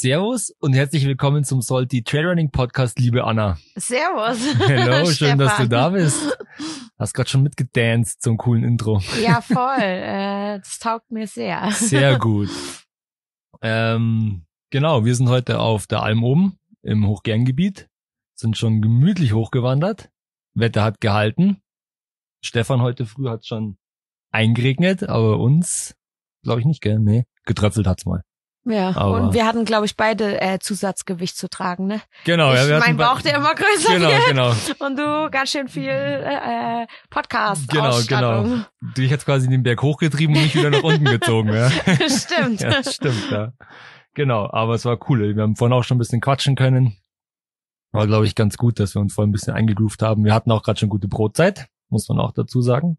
Servus und herzlich willkommen zum Salty Trailrunning Podcast, liebe Anna. Servus. Hello, schön, dass du da bist. Hast gerade schon mitgedanced zum coolen Intro. Ja, voll. äh, das taugt mir sehr. Sehr gut. Ähm, genau, wir sind heute auf der Alm oben im Hochgerngebiet, sind schon gemütlich hochgewandert. Wetter hat gehalten. Stefan heute früh hat schon eingeregnet, aber uns glaube ich nicht, gell? Nee, getröpfelt hat's mal. Ja, Aber und wir hatten, glaube ich, beide äh, Zusatzgewicht zu tragen, ne? Genau, ich, ja. Wir mein Bauch, der immer größer genau, wird. Genau. Und du ganz schön viel äh, äh Podcast. Genau, genau. Du dich quasi den Berg hochgetrieben und mich wieder nach unten gezogen, ja. stimmt. ja, stimmt, ja. Genau, aber es war cool. Wir haben vorhin auch schon ein bisschen quatschen können. War, glaube ich, ganz gut, dass wir uns vorhin ein bisschen eingegroovt haben. Wir hatten auch gerade schon gute Brotzeit, muss man auch dazu sagen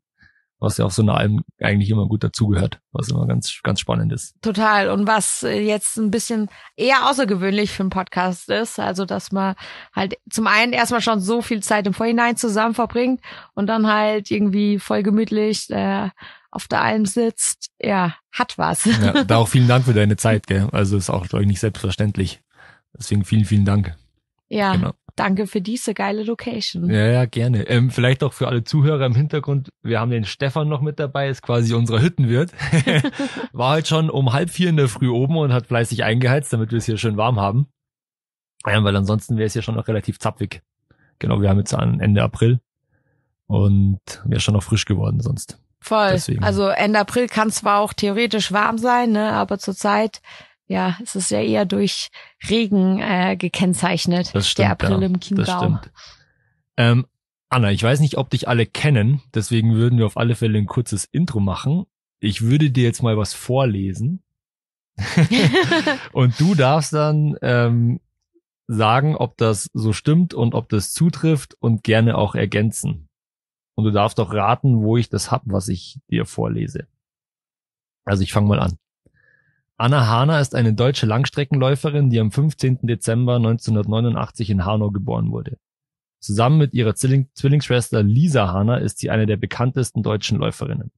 was ja auch so eine Alm eigentlich immer gut dazugehört, was immer ganz, ganz spannend ist. Total. Und was äh, jetzt ein bisschen eher außergewöhnlich für einen Podcast ist, also dass man halt zum einen erstmal schon so viel Zeit im Vorhinein zusammen verbringt und dann halt irgendwie voll gemütlich äh, auf der Alm sitzt, ja, hat was. Ja, da auch vielen Dank für deine Zeit, gell? Also ist auch, glaube ich, nicht selbstverständlich. Deswegen vielen, vielen Dank. Ja, genau. Danke für diese geile Location. Ja, ja, gerne. Ähm, vielleicht auch für alle Zuhörer im Hintergrund. Wir haben den Stefan noch mit dabei, ist quasi unser Hüttenwirt. War heute halt schon um halb vier in der Früh oben und hat fleißig eingeheizt, damit wir es hier schön warm haben. Ja, weil ansonsten wäre es hier schon noch relativ zappig. Genau, wir haben jetzt an Ende April und wäre schon noch frisch geworden sonst. Voll. Deswegen. Also Ende April kann zwar auch theoretisch warm sein, ne, aber zurzeit ja, es ist ja eher durch Regen äh, gekennzeichnet, das stimmt, der April ja, im Chiemgau. Das stimmt. Ähm, Anna, ich weiß nicht, ob dich alle kennen, deswegen würden wir auf alle Fälle ein kurzes Intro machen. Ich würde dir jetzt mal was vorlesen. und du darfst dann ähm, sagen, ob das so stimmt und ob das zutrifft und gerne auch ergänzen. Und du darfst auch raten, wo ich das hab, was ich dir vorlese. Also ich fange mal an. Anna Hahner ist eine deutsche Langstreckenläuferin, die am 15. Dezember 1989 in Hanau geboren wurde. Zusammen mit ihrer Zwilling Zwillingsschwester Lisa Hahner ist sie eine der bekanntesten deutschen Läuferinnen.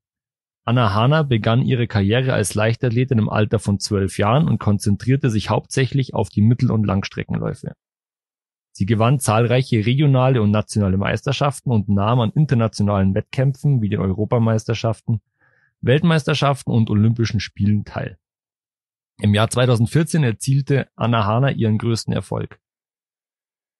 Anna Hahner begann ihre Karriere als Leichtathletin im Alter von zwölf Jahren und konzentrierte sich hauptsächlich auf die Mittel- und Langstreckenläufe. Sie gewann zahlreiche regionale und nationale Meisterschaften und nahm an internationalen Wettkämpfen wie den Europameisterschaften, Weltmeisterschaften und Olympischen Spielen teil. Im Jahr 2014 erzielte Anna Hahner ihren größten Erfolg,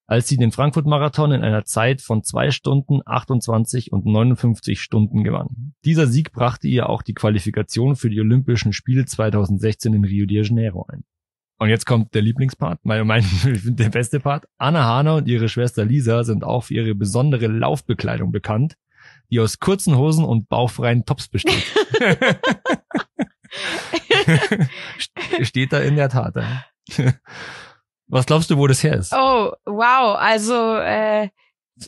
als sie den Frankfurt-Marathon in einer Zeit von zwei Stunden 28 und 59 Stunden gewann. Dieser Sieg brachte ihr auch die Qualifikation für die Olympischen Spiele 2016 in Rio de Janeiro ein. Und jetzt kommt der Lieblingspart, mein, mein, der beste Part. Anna Hahner und ihre Schwester Lisa sind auch für ihre besondere Laufbekleidung bekannt, die aus kurzen Hosen und bauchfreien Tops besteht. Steht da in der Tat. Was glaubst du, wo das her ist? Oh, wow. Also äh,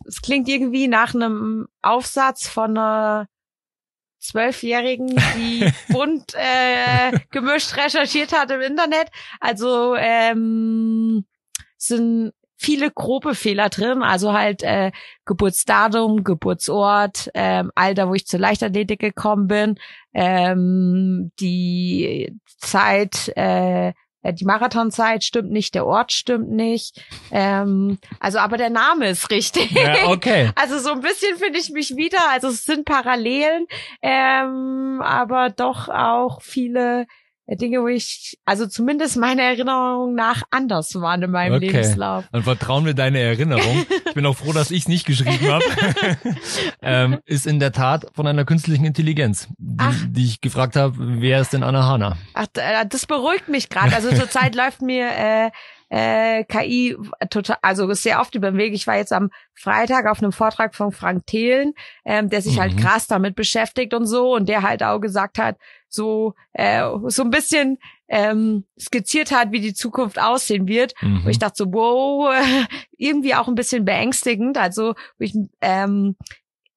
es klingt irgendwie nach einem Aufsatz von einer Zwölfjährigen, die bunt äh, gemischt recherchiert hat im Internet. Also ähm, sind viele grobe Fehler drin, also halt äh, Geburtsdatum, Geburtsort, ähm, Alter, wo ich zur Leichtathletik gekommen bin, ähm, die Zeit, äh, die Marathonzeit stimmt nicht, der Ort stimmt nicht. Ähm, also, aber der Name ist richtig. Ja, okay. Also so ein bisschen finde ich mich wieder. Also es sind Parallelen, ähm, aber doch auch viele Dinge, wo ich, also zumindest meiner Erinnerung nach, anders waren in meinem okay. Lebenslauf. Dann vertrauen wir deine Erinnerung. Ich bin auch froh, dass ich es nicht geschrieben habe. ähm, ist in der Tat von einer künstlichen Intelligenz, die, Ach. die ich gefragt habe, wer ist denn Anna Hanna? Ach, äh, das beruhigt mich gerade. Also zurzeit läuft mir äh, äh, KI total, also ist sehr oft über den Weg. Ich war jetzt am Freitag auf einem Vortrag von Frank Thelen, ähm, der sich halt mhm. halt krass damit beschäftigt und so und der halt auch gesagt hat, so äh, so ein bisschen ähm, skizziert hat, wie die Zukunft aussehen wird. Mhm. Und ich mhm. dachte so, wow, irgendwie auch ein bisschen beängstigend. Also ich ähm,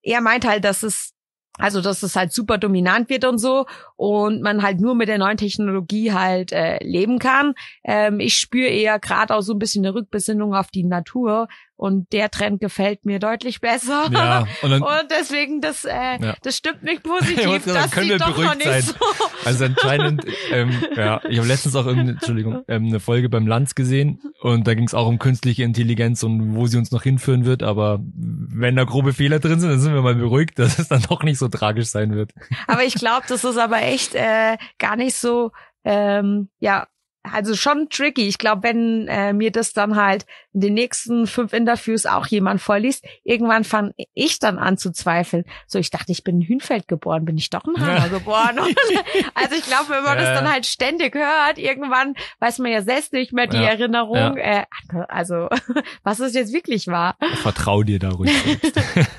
er meint halt, dass es also, dass es halt super dominant wird und so und man halt nur mit der neuen Technologie halt äh, leben kann. Ähm, ich spüre eher gerade auch so ein bisschen eine Rückbesinnung auf die Natur, und der Trend gefällt mir deutlich besser. Ja, und, dann, und deswegen, das, äh, ja. das stimmt mich positiv. Ja, sagen, das können wir doch beruhigt sein. So. Also anscheinend, ähm, ja, ich habe letztens auch Entschuldigung, ähm, eine Folge beim Lanz gesehen und da ging es auch um künstliche Intelligenz und wo sie uns noch hinführen wird. Aber wenn da grobe Fehler drin sind, dann sind wir mal beruhigt, dass es dann doch nicht so tragisch sein wird. Aber ich glaube, das ist aber echt äh, gar nicht so ähm, ja, also schon tricky. Ich glaube, wenn äh, mir das dann halt in den nächsten fünf Interviews auch jemand vorliest, irgendwann fange ich dann an zu zweifeln. So, ich dachte, ich bin in Hünfeld geboren, bin ich doch in Hanau geboren. also ich glaube, wenn man äh. das dann halt ständig hört, irgendwann weiß man ja selbst nicht mehr die ja. Erinnerung. Ja. Äh, ne, also, was es jetzt wirklich war. Vertrau dir da ruhig.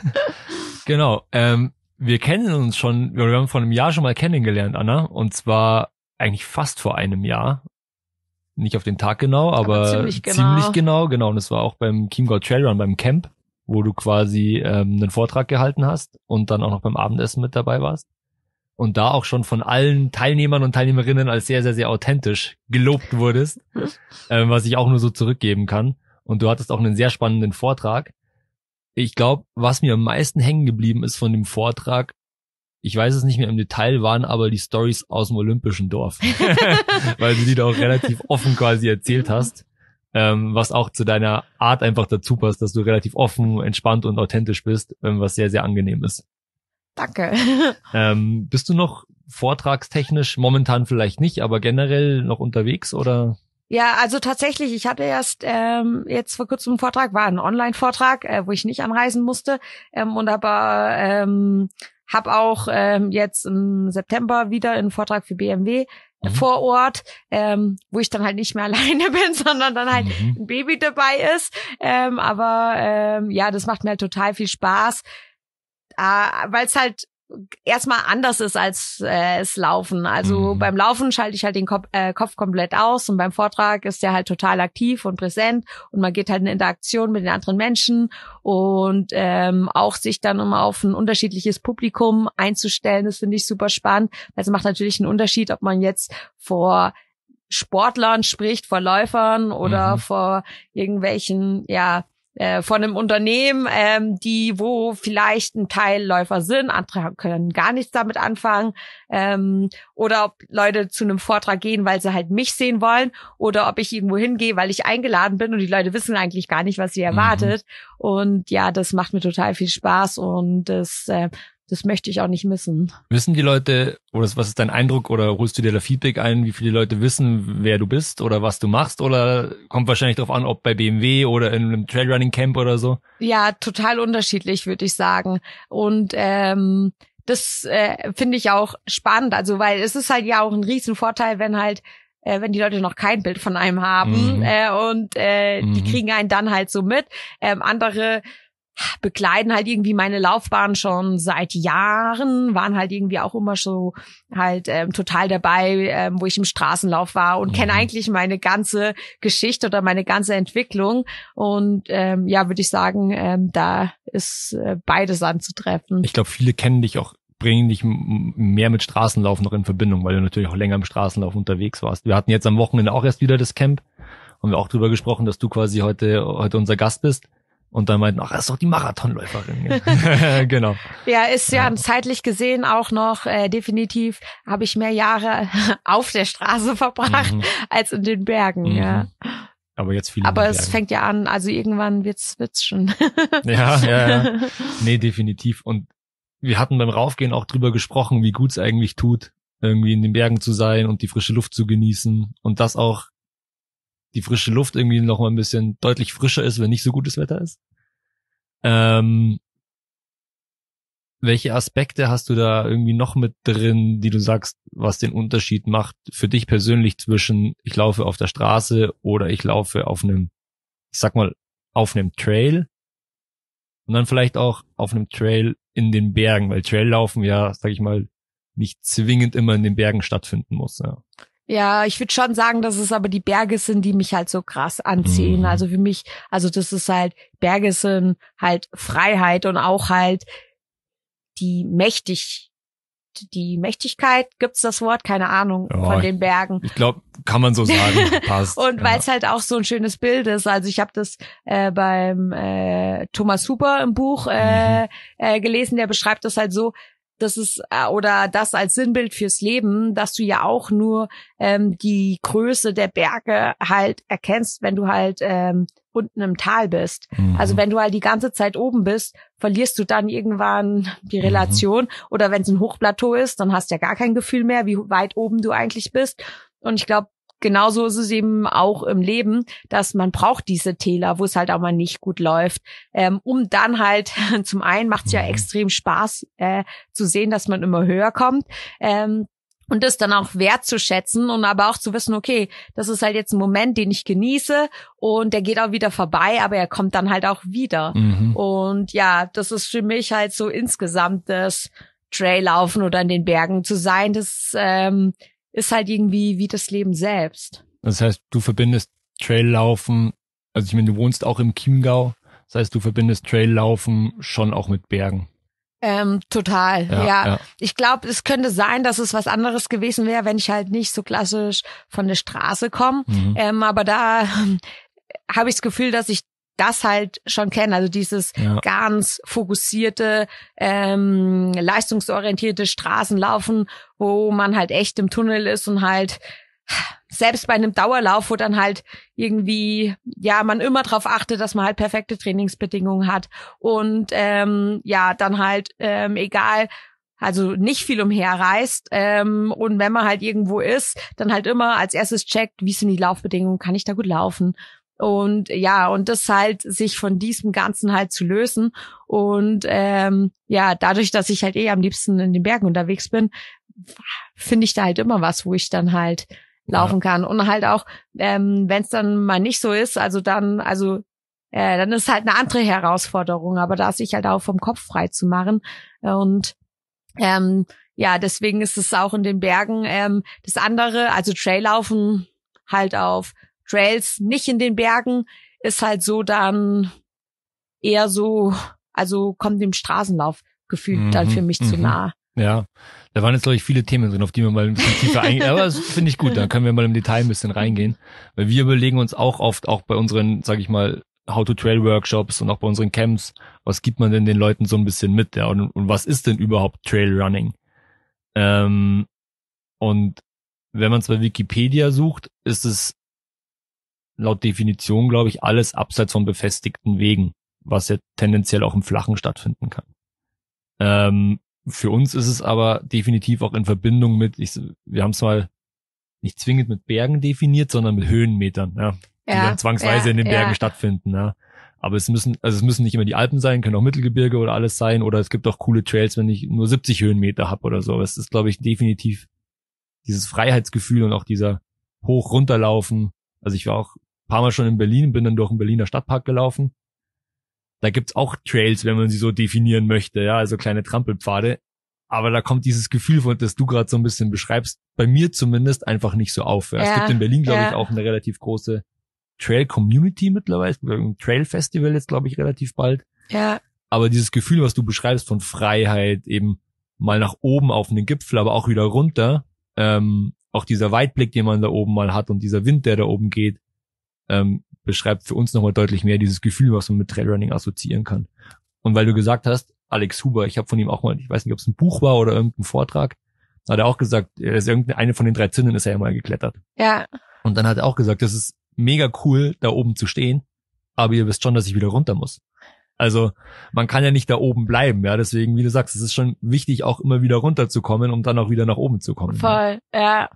genau. Ähm, wir kennen uns schon, wir haben vor einem Jahr schon mal kennengelernt, Anna. Und zwar eigentlich fast vor einem Jahr nicht auf den Tag genau, aber, aber ziemlich, genau. ziemlich genau, genau. genau und es war auch beim God Trail Run, beim Camp, wo du quasi ähm, einen Vortrag gehalten hast und dann auch noch beim Abendessen mit dabei warst. Und da auch schon von allen Teilnehmern und Teilnehmerinnen als sehr, sehr, sehr authentisch gelobt wurdest, ähm, was ich auch nur so zurückgeben kann. Und du hattest auch einen sehr spannenden Vortrag. Ich glaube, was mir am meisten hängen geblieben ist von dem Vortrag, ich weiß es nicht mehr im Detail, waren aber die Stories aus dem Olympischen Dorf, weil du die da auch relativ offen quasi erzählt hast, ähm, was auch zu deiner Art einfach dazu passt, dass du relativ offen, entspannt und authentisch bist, ähm, was sehr, sehr angenehm ist. Danke. Ähm, bist du noch vortragstechnisch momentan vielleicht nicht, aber generell noch unterwegs oder? Ja, also tatsächlich, ich hatte erst ähm, jetzt vor kurzem einen Vortrag, war ein Online-Vortrag, äh, wo ich nicht anreisen musste ähm, und aber ähm, hab auch ähm, jetzt im September wieder einen Vortrag für BMW mhm. vor Ort, ähm, wo ich dann halt nicht mehr alleine bin, sondern dann halt mhm. ein Baby dabei ist. Ähm, aber ähm, ja, das macht mir halt total viel Spaß, äh, ah, weil es halt erstmal anders ist als äh, es Laufen. Also mhm. beim Laufen schalte ich halt den Kopf, äh, Kopf komplett aus und beim Vortrag ist der halt total aktiv und präsent und man geht halt in Interaktion mit den anderen Menschen und ähm, auch sich dann immer auf ein unterschiedliches Publikum einzustellen, das finde ich super spannend. Weil es macht natürlich einen Unterschied, ob man jetzt vor Sportlern spricht, vor Läufern oder mhm. vor irgendwelchen, ja, äh, von einem Unternehmen, ähm, die, wo vielleicht ein Teil Läufer sind, andere können gar nichts damit anfangen, ähm, oder ob Leute zu einem Vortrag gehen, weil sie halt mich sehen wollen, oder ob ich irgendwo hingehe, weil ich eingeladen bin und die Leute wissen eigentlich gar nicht, was sie mhm. erwartet. Mhm. Und ja, das macht mir total viel Spaß und das äh, das möchte ich auch nicht missen. Wissen die Leute, oder was ist dein Eindruck, oder holst du dir da Feedback ein, wie viele Leute wissen, wer du bist oder was du machst, oder kommt wahrscheinlich darauf an, ob bei BMW oder in einem Trailrunning Camp oder so? Ja, total unterschiedlich, würde ich sagen. Und ähm, das äh, finde ich auch spannend, also weil es ist halt ja auch ein Riesenvorteil, wenn halt äh, wenn die Leute noch kein Bild von einem haben mhm. äh, und äh, mhm. die kriegen einen dann halt so mit. Ähm, andere begleiten halt irgendwie meine Laufbahn schon seit Jahren, waren halt irgendwie auch immer so halt ähm, total dabei, ähm, wo ich im Straßenlauf war und mhm. kenne eigentlich meine ganze Geschichte oder meine ganze Entwicklung. Und ähm, ja, würde ich sagen, ähm, da ist äh, beides anzutreffen. Ich glaube, viele kennen dich auch bringen dich mehr mit Straßenlauf noch in Verbindung, weil du natürlich auch länger im Straßenlauf unterwegs warst. Wir hatten jetzt am Wochenende auch erst wieder das Camp, haben wir auch drüber gesprochen, dass du quasi heute heute unser Gast bist. Und dann meinten, ach, das ist doch die Marathonläuferin. Ja. genau. Ja, ist ja, ja, zeitlich gesehen auch noch äh, definitiv habe ich mehr Jahre auf der Straße verbracht mhm. als in den Bergen. Mhm. Ja. Aber jetzt viele. Aber es Bergen. fängt ja an, also irgendwann wird's wird's schon. ja, ja, ja. Nee, definitiv. Und wir hatten beim Raufgehen auch drüber gesprochen, wie gut es eigentlich tut, irgendwie in den Bergen zu sein und die frische Luft zu genießen und das auch die frische Luft irgendwie noch mal ein bisschen deutlich frischer ist, wenn nicht so gutes Wetter ist. Ähm, welche Aspekte hast du da irgendwie noch mit drin, die du sagst, was den Unterschied macht für dich persönlich zwischen ich laufe auf der Straße oder ich laufe auf einem, ich sag mal, auf einem Trail und dann vielleicht auch auf einem Trail in den Bergen, weil Traillaufen ja, sag ich mal, nicht zwingend immer in den Bergen stattfinden muss. Ja. Ja, ich würde schon sagen, dass es aber die Berge sind, die mich halt so krass anziehen. Mhm. Also für mich, also das ist halt, Berge sind halt Freiheit und auch halt die mächtig, die Mächtigkeit, gibt's das Wort? Keine Ahnung, ja, von den Bergen. Ich glaube, kann man so sagen, passt. und ja. weil es halt auch so ein schönes Bild ist. Also ich habe das äh, beim äh, Thomas Huber im Buch äh, mhm. äh, gelesen, der beschreibt das halt so, das ist äh, oder das als Sinnbild fürs Leben, dass du ja auch nur ähm, die Größe der Berge halt erkennst, wenn du halt ähm, unten im Tal bist. Mhm. Also wenn du halt die ganze Zeit oben bist, verlierst du dann irgendwann die mhm. Relation. Mhm. Oder wenn es ein Hochplateau ist, dann hast du ja gar kein Gefühl mehr, wie weit oben du eigentlich bist. Und ich glaube, genauso ist es eben auch im Leben, dass man braucht diese Täler, wo es halt auch mal nicht gut läuft, ähm, um dann halt, zum einen macht es ja mhm. extrem Spaß äh, zu sehen, dass man immer höher kommt. Ähm, und das dann auch wertzuschätzen und aber auch zu wissen, okay, das ist halt jetzt ein Moment, den ich genieße und der geht auch wieder vorbei, aber er kommt dann halt auch wieder. Mhm. Und ja, das ist für mich halt so insgesamt das Trail laufen oder in den Bergen zu sein, das ähm, ist halt irgendwie wie das Leben selbst. Das heißt, du verbindest Traillaufen, also ich meine, du wohnst auch im Chiemgau, das heißt, du verbindest Traillaufen schon auch mit Bergen. Ähm, total, ja. ja. ja. Ich glaube, es könnte sein, dass es was anderes gewesen wäre, wenn ich halt nicht so klassisch von der Straße komme. Mhm. Ähm, aber da habe ich das Gefühl, dass ich das halt schon kennen. Also dieses ja. ganz fokussierte, ähm, leistungsorientierte Straßenlaufen, wo man halt echt im Tunnel ist und halt selbst bei einem Dauerlauf, wo dann halt irgendwie, ja, man immer darauf achtet, dass man halt perfekte Trainingsbedingungen hat und ähm, ja, dann halt ähm, egal, also nicht viel umherreist ähm, und wenn man halt irgendwo ist, dann halt immer als erstes checkt, wie sind die Laufbedingungen, kann ich da gut laufen und ja, und das halt, sich von diesem Ganzen halt zu lösen. Und ähm, ja, dadurch, dass ich halt eh am liebsten in den Bergen unterwegs bin, finde ich da halt immer was, wo ich dann halt laufen ja. kann. Und halt auch, ähm, wenn es dann mal nicht so ist, also dann, also äh, dann ist halt eine andere Herausforderung, aber da sich halt auch vom Kopf frei zu machen. Und ähm, ja, deswegen ist es auch in den Bergen ähm, das andere, also Trail laufen halt auf Trails nicht in den Bergen ist halt so dann eher so, also kommt dem Straßenlauf gefühlt mhm, dann für mich zu mhm. nah. Ja, da waren jetzt, glaube ich, viele Themen drin, auf die wir mal ein bisschen tiefer eingehen. Aber das finde ich gut, da können wir mal im Detail ein bisschen reingehen. Weil wir überlegen uns auch oft, auch bei unseren, sage ich mal, How-to-Trail-Workshops und auch bei unseren Camps, was gibt man denn den Leuten so ein bisschen mit? Ja? Und, und was ist denn überhaupt Trailrunning? Ähm, und wenn man es bei Wikipedia sucht, ist es laut Definition, glaube ich, alles abseits von befestigten Wegen, was ja tendenziell auch im Flachen stattfinden kann. Ähm, für uns ist es aber definitiv auch in Verbindung mit, ich, wir haben es mal nicht zwingend mit Bergen definiert, sondern mit Höhenmetern, ja, die dann zwangsweise ja, in den Bergen ja. stattfinden. Ja. Aber es müssen, also es müssen nicht immer die Alpen sein, können auch Mittelgebirge oder alles sein, oder es gibt auch coole Trails, wenn ich nur 70 Höhenmeter habe oder so. Aber es ist, glaube ich, definitiv dieses Freiheitsgefühl und auch dieser hoch runterlaufen. Also ich war auch paar Mal schon in Berlin, bin dann durch den Berliner Stadtpark gelaufen. Da gibt's auch Trails, wenn man sie so definieren möchte, ja, also kleine Trampelpfade. Aber da kommt dieses Gefühl von, das du gerade so ein bisschen beschreibst, bei mir zumindest einfach nicht so auf. Ja. Es gibt in Berlin, glaube ja. ich, auch eine relativ große Trail-Community mittlerweile. Ein Trail-Festival jetzt, glaube ich, relativ bald. Ja. Aber dieses Gefühl, was du beschreibst von Freiheit, eben mal nach oben auf einen Gipfel, aber auch wieder runter, ähm, auch dieser Weitblick, den man da oben mal hat und dieser Wind, der da oben geht, ähm, beschreibt für uns nochmal deutlich mehr dieses Gefühl, was man mit Trailrunning assoziieren kann. Und weil du gesagt hast, Alex Huber, ich habe von ihm auch mal, ich weiß nicht, ob es ein Buch war oder irgendein Vortrag, da hat er auch gesagt, er ist irgendeine von den drei Zinnen ist er ja mal geklettert. Ja. Und dann hat er auch gesagt, das ist mega cool, da oben zu stehen, aber ihr wisst schon, dass ich wieder runter muss. Also man kann ja nicht da oben bleiben, ja. Deswegen, wie du sagst, es ist schon wichtig, auch immer wieder runterzukommen, um dann auch wieder nach oben zu kommen. Voll, ja. ja.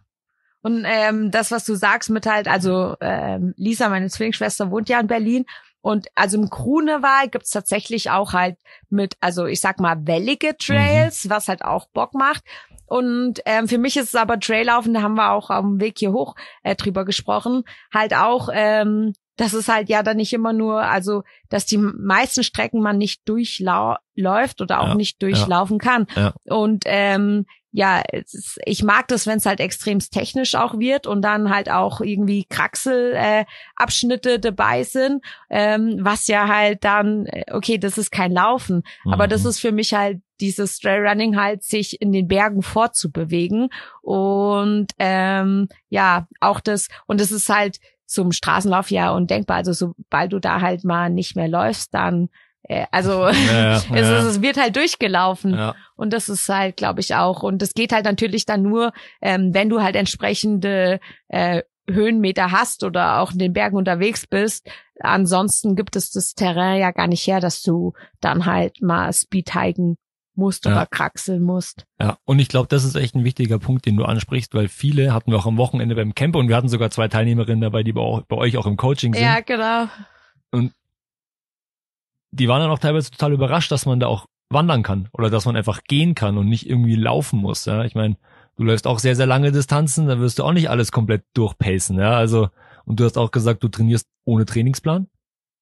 Und ähm, das, was du sagst mit halt, also ähm, Lisa, meine Zwillingsschwester, wohnt ja in Berlin. Und also im Grunewald gibt's tatsächlich auch halt mit, also ich sag mal, wellige mhm. Trails, mhm. was halt auch Bock macht. Und ähm, für mich ist es aber Traillaufen, da haben wir auch am Weg hier hoch äh, drüber gesprochen, halt auch, ähm, das ist halt ja dann nicht immer nur, also dass die meisten Strecken man nicht durchläuft oder auch ja, nicht durchlaufen ja, kann. Ja. Und ähm, ja, ist, ich mag das, wenn es halt extremst technisch auch wird und dann halt auch irgendwie Kraxelabschnitte äh, dabei sind, ähm, was ja halt dann, äh, okay, das ist kein Laufen, mhm. aber das mhm. ist für mich halt dieses Trailrunning halt, sich in den Bergen vorzubewegen und ähm, ja, auch das, und das ist halt zum Straßenlauf ja undenkbar, also sobald du da halt mal nicht mehr läufst, dann äh, also ja, ja, es, ja. es, wird halt durchgelaufen. Und das ist halt, glaube ich, auch. Und das geht halt natürlich dann nur, ähm, wenn du halt entsprechende äh, Höhenmeter hast oder auch in den Bergen unterwegs bist. Ansonsten gibt es das Terrain ja gar nicht her, dass du dann halt mal Speed hiken musst oder kraxeln musst. Ja, und ich glaube, das ist echt ein wichtiger Punkt, den du ansprichst, weil viele hatten wir auch am Wochenende beim Camp und wir hatten sogar zwei Teilnehmerinnen dabei, die bei, bei euch auch im Coaching sind. Ja, genau. Und die waren dann auch teilweise total überrascht, dass man da auch wandern kann oder dass man einfach gehen kann und nicht irgendwie laufen muss. Ja? Ich meine, du läufst auch sehr, sehr lange Distanzen, da wirst du auch nicht alles komplett durchpacen. Ja? Also, und du hast auch gesagt, du trainierst ohne Trainingsplan,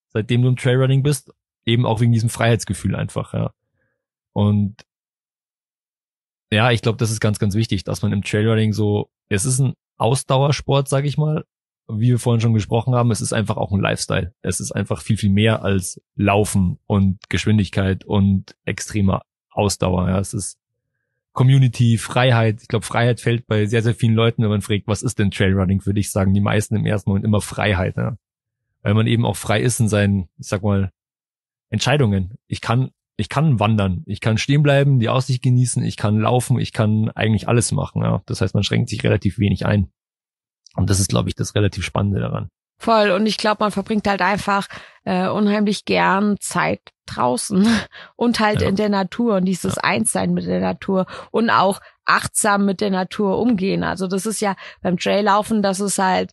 seitdem du im Trailrunning bist, eben auch wegen diesem Freiheitsgefühl einfach. Ja? Und ja, ich glaube, das ist ganz, ganz wichtig, dass man im Trailrunning so, es ist ein Ausdauersport, sag ich mal, wie wir vorhin schon gesprochen haben, es ist einfach auch ein Lifestyle. Es ist einfach viel, viel mehr als Laufen und Geschwindigkeit und extremer Ausdauer. Ja, es ist Community, Freiheit. Ich glaube, Freiheit fällt bei sehr, sehr vielen Leuten, wenn man fragt, was ist denn Trailrunning, würde ich sagen, die meisten im ersten Moment immer Freiheit. Ja? Weil man eben auch frei ist in seinen, ich sag mal, Entscheidungen. Ich kann, ich kann wandern, ich kann stehen bleiben, die Aussicht genießen, ich kann laufen, ich kann eigentlich alles machen. Ja? Das heißt, man schränkt sich relativ wenig ein. Und das ist, glaube ich, das relativ Spannende daran. Voll. Und ich glaube, man verbringt halt einfach äh, unheimlich gern Zeit draußen und halt ja. in der Natur und dieses ja. Einssein mit der Natur und auch achtsam mit der Natur umgehen. Also das ist ja beim Traillaufen, das ist halt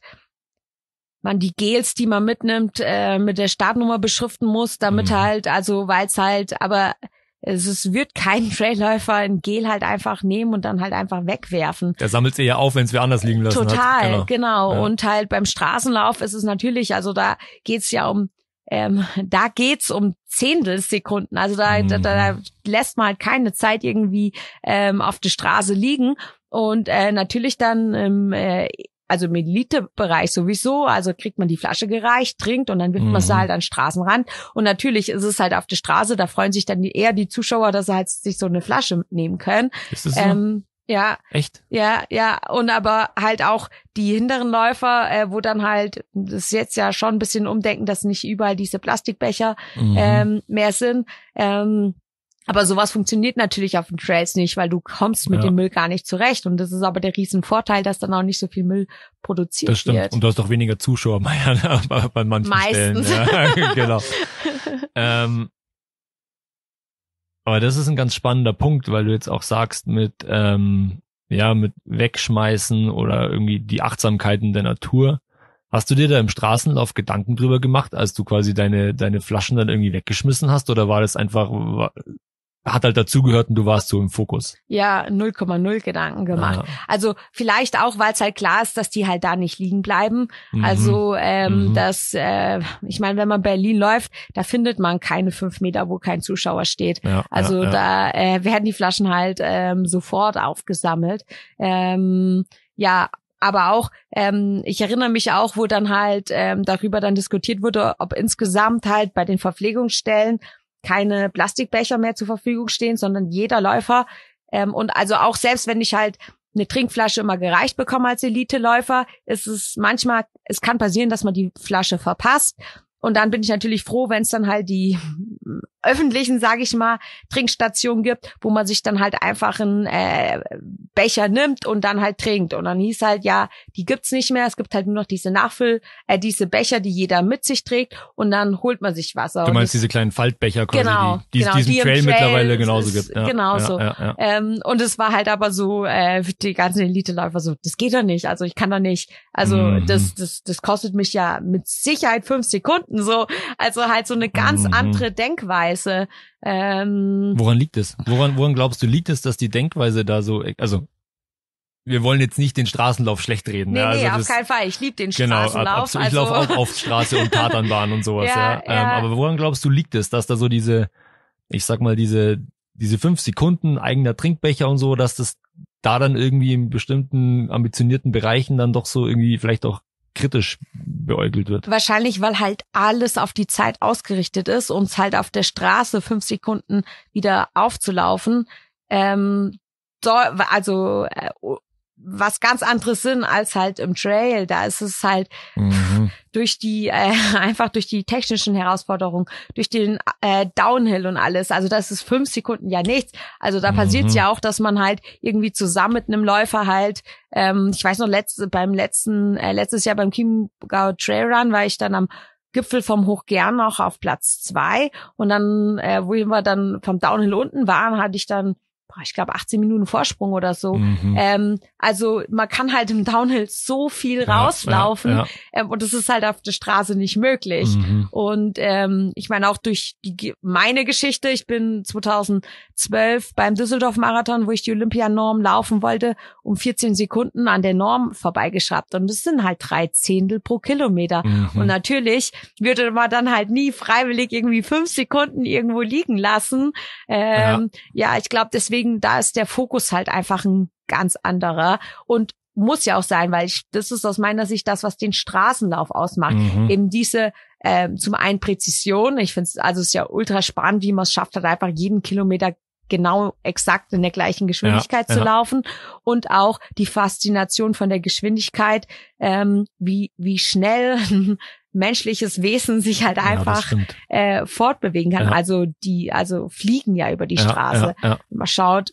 man die Gels, die man mitnimmt, äh, mit der Startnummer beschriften muss, damit mhm. halt, also weil es halt, aber es, es wird kein Trailläufer in Gel halt einfach nehmen und dann halt einfach wegwerfen. Der sammelt sie ja auf, wenn es wer anders liegen lassen Total, hat. genau. genau. Ja. Und halt beim Straßenlauf ist es natürlich, also da geht's ja um, ähm, da geht's um Zehntelsekunden. Also da, mhm. da, da mhm. lässt man halt keine Zeit irgendwie ähm, auf der Straße liegen. Und äh, natürlich dann im ähm, äh, also im Elitebereich sowieso, also kriegt man die Flasche gereicht, trinkt und dann wird mhm. man sie halt an den Straßenrand. Und natürlich ist es halt auf der Straße, da freuen sich dann eher die Zuschauer, dass sie halt sich so eine Flasche nehmen können. Ist das so? Ähm, ja. Echt? Ja, ja. Und aber halt auch die hinteren Läufer, äh, wo dann halt, das ist jetzt ja schon ein bisschen umdenken, dass nicht überall diese Plastikbecher mhm. ähm, mehr sind. Ähm, aber sowas funktioniert natürlich auf den Trails nicht, weil du kommst mit ja. dem Müll gar nicht zurecht. Und das ist aber der Riesenvorteil, dass dann auch nicht so viel Müll produziert wird. Das stimmt. Wird. Und du hast auch weniger Zuschauer ne? bei, bei manchen ne? Meistens. Stellen. Ja, genau. ähm, aber das ist ein ganz spannender Punkt, weil du jetzt auch sagst mit, ähm, ja, mit wegschmeißen oder irgendwie die Achtsamkeiten der Natur. Hast du dir da im Straßenlauf Gedanken drüber gemacht, als du quasi deine, deine Flaschen dann irgendwie weggeschmissen hast? Oder war das einfach, hat halt dazugehört und du warst so im Fokus. Ja, 0,0 Gedanken gemacht. Ah. Also vielleicht auch, weil es halt klar ist, dass die halt da nicht liegen bleiben. Mhm. Also ähm, mhm. dass, äh, ich meine, wenn man Berlin läuft, da findet man keine fünf Meter, wo kein Zuschauer steht. Ja, also ja, ja. da äh, werden die Flaschen halt ähm, sofort aufgesammelt. Ähm, ja, aber auch, ähm, ich erinnere mich auch, wo dann halt ähm, darüber dann diskutiert wurde, ob insgesamt halt bei den Verpflegungsstellen keine Plastikbecher mehr zur Verfügung stehen, sondern jeder Läufer. Ähm, und also auch selbst wenn ich halt eine Trinkflasche immer gereicht bekomme als Elite-Läufer, ist es manchmal, es kann passieren, dass man die Flasche verpasst. Und dann bin ich natürlich froh, wenn es dann halt die öffentlichen, sage ich mal, Trinkstation gibt, wo man sich dann halt einfach einen äh, Becher nimmt und dann halt trinkt. Und dann hieß halt, ja, die gibt's nicht mehr. Es gibt halt nur noch diese Nachfüll, äh, diese Becher, die jeder mit sich trägt und dann holt man sich Wasser. Du meinst ich, diese kleinen Faltbecher quasi, genau, die, die genau, es diesen die Trail, Trail, mittlerweile genauso ist, gibt. Ja, genau ja, so. Ja, ähm, und es war halt aber so, äh, für die ganzen Elite-Läufer so, das geht doch nicht. Also ich kann doch nicht. Also mhm. das, das, das kostet mich ja mit Sicherheit fünf Sekunden so. Also halt so eine ganz mhm. andere Denkweise. Denkweise. Ähm, woran liegt es? Woran, woran glaubst du, liegt es, dass die Denkweise da so, also wir wollen jetzt nicht den Straßenlauf schlecht reden. Nee, ja. also nee auf keinen Fall. Ich liebe den genau, Straßenlauf. Genau, also ich laufe auch auf Straße und Tatanbahn und sowas. Ja, ja. ja. Ähm, aber woran glaubst du, liegt es, dass da so diese, ich sag mal, diese, diese fünf Sekunden eigener Trinkbecher und so, dass das da dann irgendwie in bestimmten ambitionierten Bereichen dann doch so irgendwie vielleicht auch kritisch beäugelt wird. Wahrscheinlich, weil halt alles auf die Zeit ausgerichtet ist, um es halt auf der Straße fünf Sekunden wieder aufzulaufen. Ähm, also äh, was ganz anderes sind als halt im Trail. Da ist es halt mhm. durch die äh, einfach durch die technischen Herausforderungen, durch den äh, Downhill und alles. Also das ist fünf Sekunden ja nichts. Also da mhm. passiert ja auch, dass man halt irgendwie zusammen mit einem Läufer halt, ähm, ich weiß noch letzte beim letzten äh, letztes Jahr beim Chiemgau Trail Run war ich dann am Gipfel vom Hochgern noch auf Platz zwei und dann, äh, wo wir dann vom Downhill unten waren, hatte ich dann ich glaube, 18 Minuten Vorsprung oder so. Mhm. Ähm, also man kann halt im Downhill so viel ja, rauslaufen ja, ja. Ähm, und das ist halt auf der Straße nicht möglich. Mhm. Und ähm, ich meine auch durch die, meine Geschichte, ich bin 2012 beim Düsseldorf-Marathon, wo ich die Olympianorm laufen wollte, um 14 Sekunden an der Norm vorbeigeschraubt. Und das sind halt drei Zehntel pro Kilometer. Mhm. Und natürlich würde man dann halt nie freiwillig irgendwie fünf Sekunden irgendwo liegen lassen. Ähm, ja. ich glaube, deswegen Deswegen, da ist der Fokus halt einfach ein ganz anderer. Und muss ja auch sein, weil ich, das ist aus meiner Sicht das, was den Straßenlauf ausmacht. Mhm. Eben diese ähm, zum einen Präzision. Ich finde also es also ist ja ultra spannend, wie man es schafft hat, einfach jeden Kilometer genau exakt in der gleichen Geschwindigkeit ja, zu ja. laufen und auch die Faszination von der Geschwindigkeit, ähm, wie wie schnell menschliches Wesen sich halt einfach ja, äh, fortbewegen kann. Ja. Also die, also fliegen ja über die ja, Straße. Man schaut,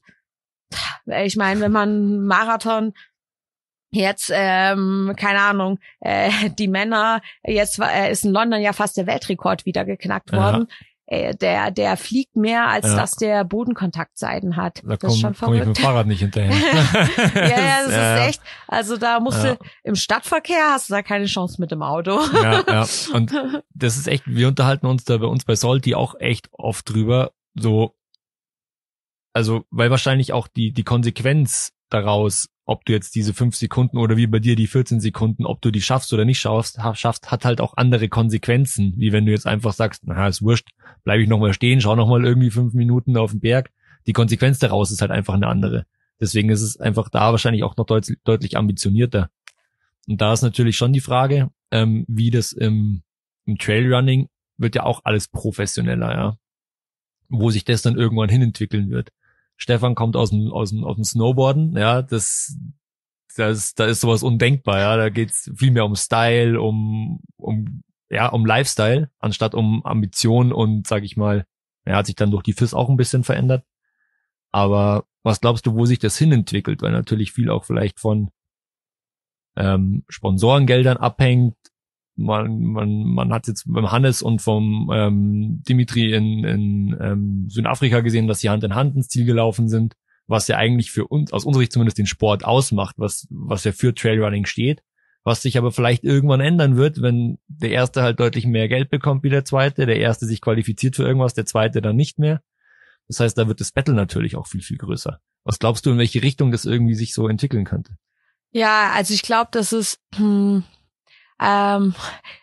ich meine, wenn man Marathon jetzt, ähm, keine Ahnung, äh, die Männer, jetzt äh, ist in London ja fast der Weltrekord wieder geknackt worden. Äh, der, der fliegt mehr, als ja. dass der Bodenkontaktseiten hat. Da das komm, ist schon verrückt. Komm ich mit dem Fahrrad nicht hinterher. ja, ja, das ja. ist echt. Also da musst ja. du im Stadtverkehr hast du da keine Chance mit dem Auto. ja, ja. Und das ist echt, wir unterhalten uns da bei uns bei Solti auch echt oft drüber. So, also, weil wahrscheinlich auch die, die Konsequenz daraus, ob du jetzt diese fünf Sekunden oder wie bei dir die 14 Sekunden, ob du die schaffst oder nicht schaffst, schaffst, hat halt auch andere Konsequenzen, wie wenn du jetzt einfach sagst, naja, ist wurscht, bleibe ich nochmal stehen, schau nochmal irgendwie fünf Minuten auf den Berg. Die Konsequenz daraus ist halt einfach eine andere. Deswegen ist es einfach da wahrscheinlich auch noch deut deutlich ambitionierter. Und da ist natürlich schon die Frage, ähm, wie das im, im Trailrunning wird ja auch alles professioneller, ja. Wo sich das dann irgendwann hinentwickeln wird. Stefan kommt aus dem, aus dem, aus dem Snowboarden, ja, das, das, da ist sowas undenkbar, ja, da geht's viel mehr um Style, um, um, ja, um Lifestyle, anstatt um Ambition und, sag ich mal, ja, hat sich dann durch die FIS auch ein bisschen verändert. Aber was glaubst du, wo sich das hinentwickelt? Weil natürlich viel auch vielleicht von ähm, Sponsorengeldern abhängt, man, man, man hat jetzt beim Hannes und vom ähm, Dimitri in, in ähm, Südafrika gesehen, dass sie Hand in Hand ins Ziel gelaufen sind, was ja eigentlich für uns, aus unserer Sicht zumindest den Sport ausmacht, was, was ja für Trailrunning steht, was sich aber vielleicht irgendwann ändern wird, wenn der Erste halt deutlich mehr Geld bekommt wie der Zweite, der Erste sich qualifiziert für irgendwas, der Zweite dann nicht mehr. Das heißt, da wird das Battle natürlich auch viel, viel größer. Was glaubst du, in welche Richtung das irgendwie sich so entwickeln könnte? Ja, also ich glaube, dass es, hm, ähm,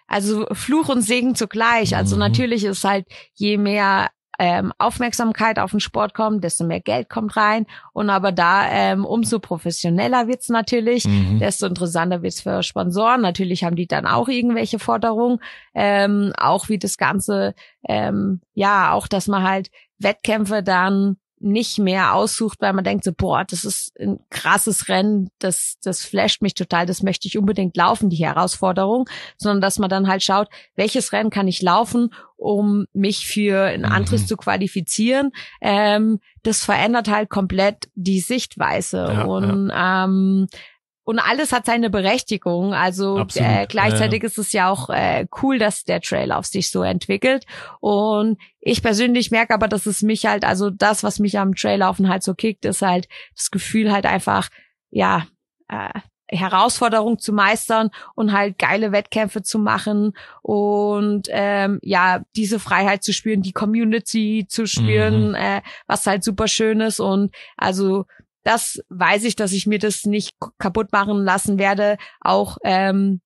also Fluch und Segen zugleich. Also mhm. natürlich ist halt, je mehr ähm, Aufmerksamkeit auf den Sport kommt, desto mehr Geld kommt rein. Und aber da ähm, umso professioneller wird's natürlich, mhm. desto interessanter wird's für Sponsoren. Natürlich haben die dann auch irgendwelche Forderungen, ähm, auch wie das Ganze, ähm, ja, auch dass man halt Wettkämpfe dann nicht mehr aussucht, weil man denkt so, boah, das ist ein krasses Rennen, das, das flasht mich total, das möchte ich unbedingt laufen, die Herausforderung, sondern dass man dann halt schaut, welches Rennen kann ich laufen, um mich für ein anderes mhm. zu qualifizieren. Ähm, das verändert halt komplett die Sichtweise. Ja, und ja. Ähm, und alles hat seine Berechtigung. Also äh, gleichzeitig ja, ja. ist es ja auch äh, cool, dass der Trail auf sich so entwickelt. Und ich persönlich merke aber, dass es mich halt, also das, was mich am Traillaufen halt so kickt, ist halt das Gefühl halt einfach, ja, äh, Herausforderung zu meistern und halt geile Wettkämpfe zu machen und ähm, ja diese Freiheit zu spüren, die Community zu spüren, mhm. äh, was halt super schön ist und also das weiß ich, dass ich mir das nicht kaputt machen lassen werde. Auch ähm,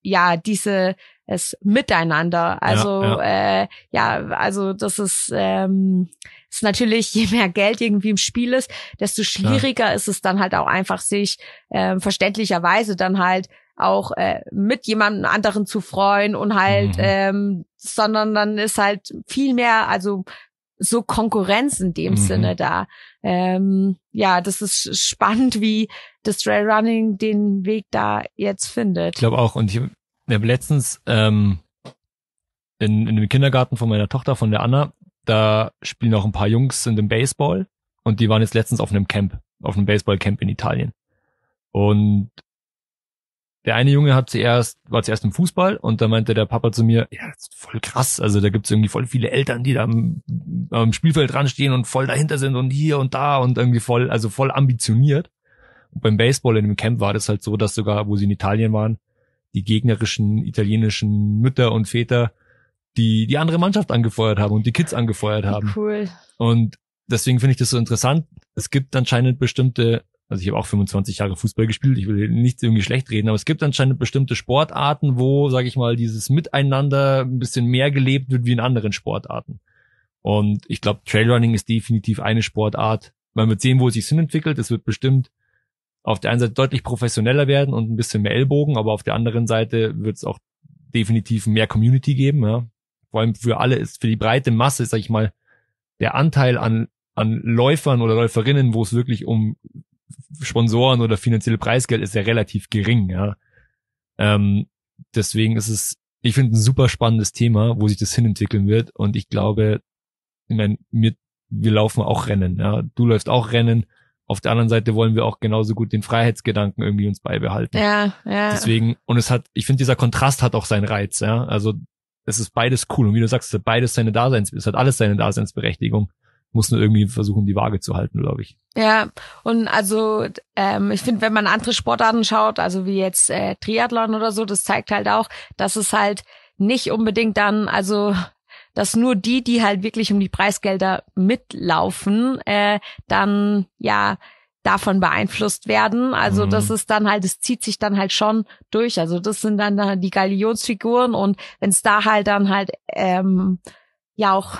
ja diese es miteinander. Also ja, ja. Äh, ja also das ist, ähm, ist natürlich, je mehr Geld irgendwie im Spiel ist, desto schwieriger Klar. ist es dann halt auch einfach, sich äh, verständlicherweise dann halt auch äh, mit jemandem anderen zu freuen und halt, mhm. ähm, sondern dann ist halt viel mehr, also so Konkurrenz in dem mhm. Sinne da ähm, ja, das ist spannend, wie das Trailrunning den Weg da jetzt findet. Ich glaube auch. Und ich, ich habe letztens ähm, in, in dem Kindergarten von meiner Tochter, von der Anna, da spielen auch ein paar Jungs in dem Baseball und die waren jetzt letztens auf einem Camp, auf einem Baseballcamp in Italien. Und der eine Junge hat zuerst, war zuerst im Fußball und da meinte der Papa zu mir, ja, das ist voll krass. Also da gibt's irgendwie voll viele Eltern, die da am, am Spielfeld dran stehen und voll dahinter sind und hier und da und irgendwie voll, also voll ambitioniert. Und beim Baseball in dem Camp war das halt so, dass sogar, wo sie in Italien waren, die gegnerischen italienischen Mütter und Väter die die andere Mannschaft angefeuert haben und die Kids angefeuert haben. Cool. Und deswegen finde ich das so interessant. Es gibt anscheinend bestimmte also ich habe auch 25 Jahre Fußball gespielt. Ich will nichts irgendwie schlecht reden, aber es gibt anscheinend bestimmte Sportarten, wo, sage ich mal, dieses Miteinander ein bisschen mehr gelebt wird wie in anderen Sportarten. Und ich glaube, Trailrunning ist definitiv eine Sportart. Man wird sehen, wo es sich hinentwickelt. Es wird bestimmt auf der einen Seite deutlich professioneller werden und ein bisschen mehr Ellbogen, aber auf der anderen Seite wird es auch definitiv mehr Community geben. Ja. Vor allem für alle ist, für die breite Masse, sag ich mal, der Anteil an, an Läufern oder Läuferinnen, wo es wirklich um Sponsoren oder finanzielle Preisgeld ist ja relativ gering, ja. Ähm, deswegen ist es, ich finde, ein super spannendes Thema, wo sich das hinentwickeln wird. Und ich glaube, ich meine, wir, wir laufen auch Rennen, ja. Du läufst auch Rennen. Auf der anderen Seite wollen wir auch genauso gut den Freiheitsgedanken irgendwie uns beibehalten. Ja, ja. Deswegen, und es hat, ich finde, dieser Kontrast hat auch seinen Reiz, ja. Also, es ist beides cool. Und wie du sagst, es hat beides seine Daseins, es hat alles seine Daseinsberechtigung muss nur irgendwie versuchen, die Waage zu halten, glaube ich. Ja, und also ähm, ich finde, wenn man andere Sportarten schaut, also wie jetzt äh, Triathlon oder so, das zeigt halt auch, dass es halt nicht unbedingt dann, also dass nur die, die halt wirklich um die Preisgelder mitlaufen, äh, dann ja davon beeinflusst werden. Also mhm. das ist dann halt, es zieht sich dann halt schon durch. Also das sind dann die Galionsfiguren und wenn es da halt dann halt ähm, ja auch,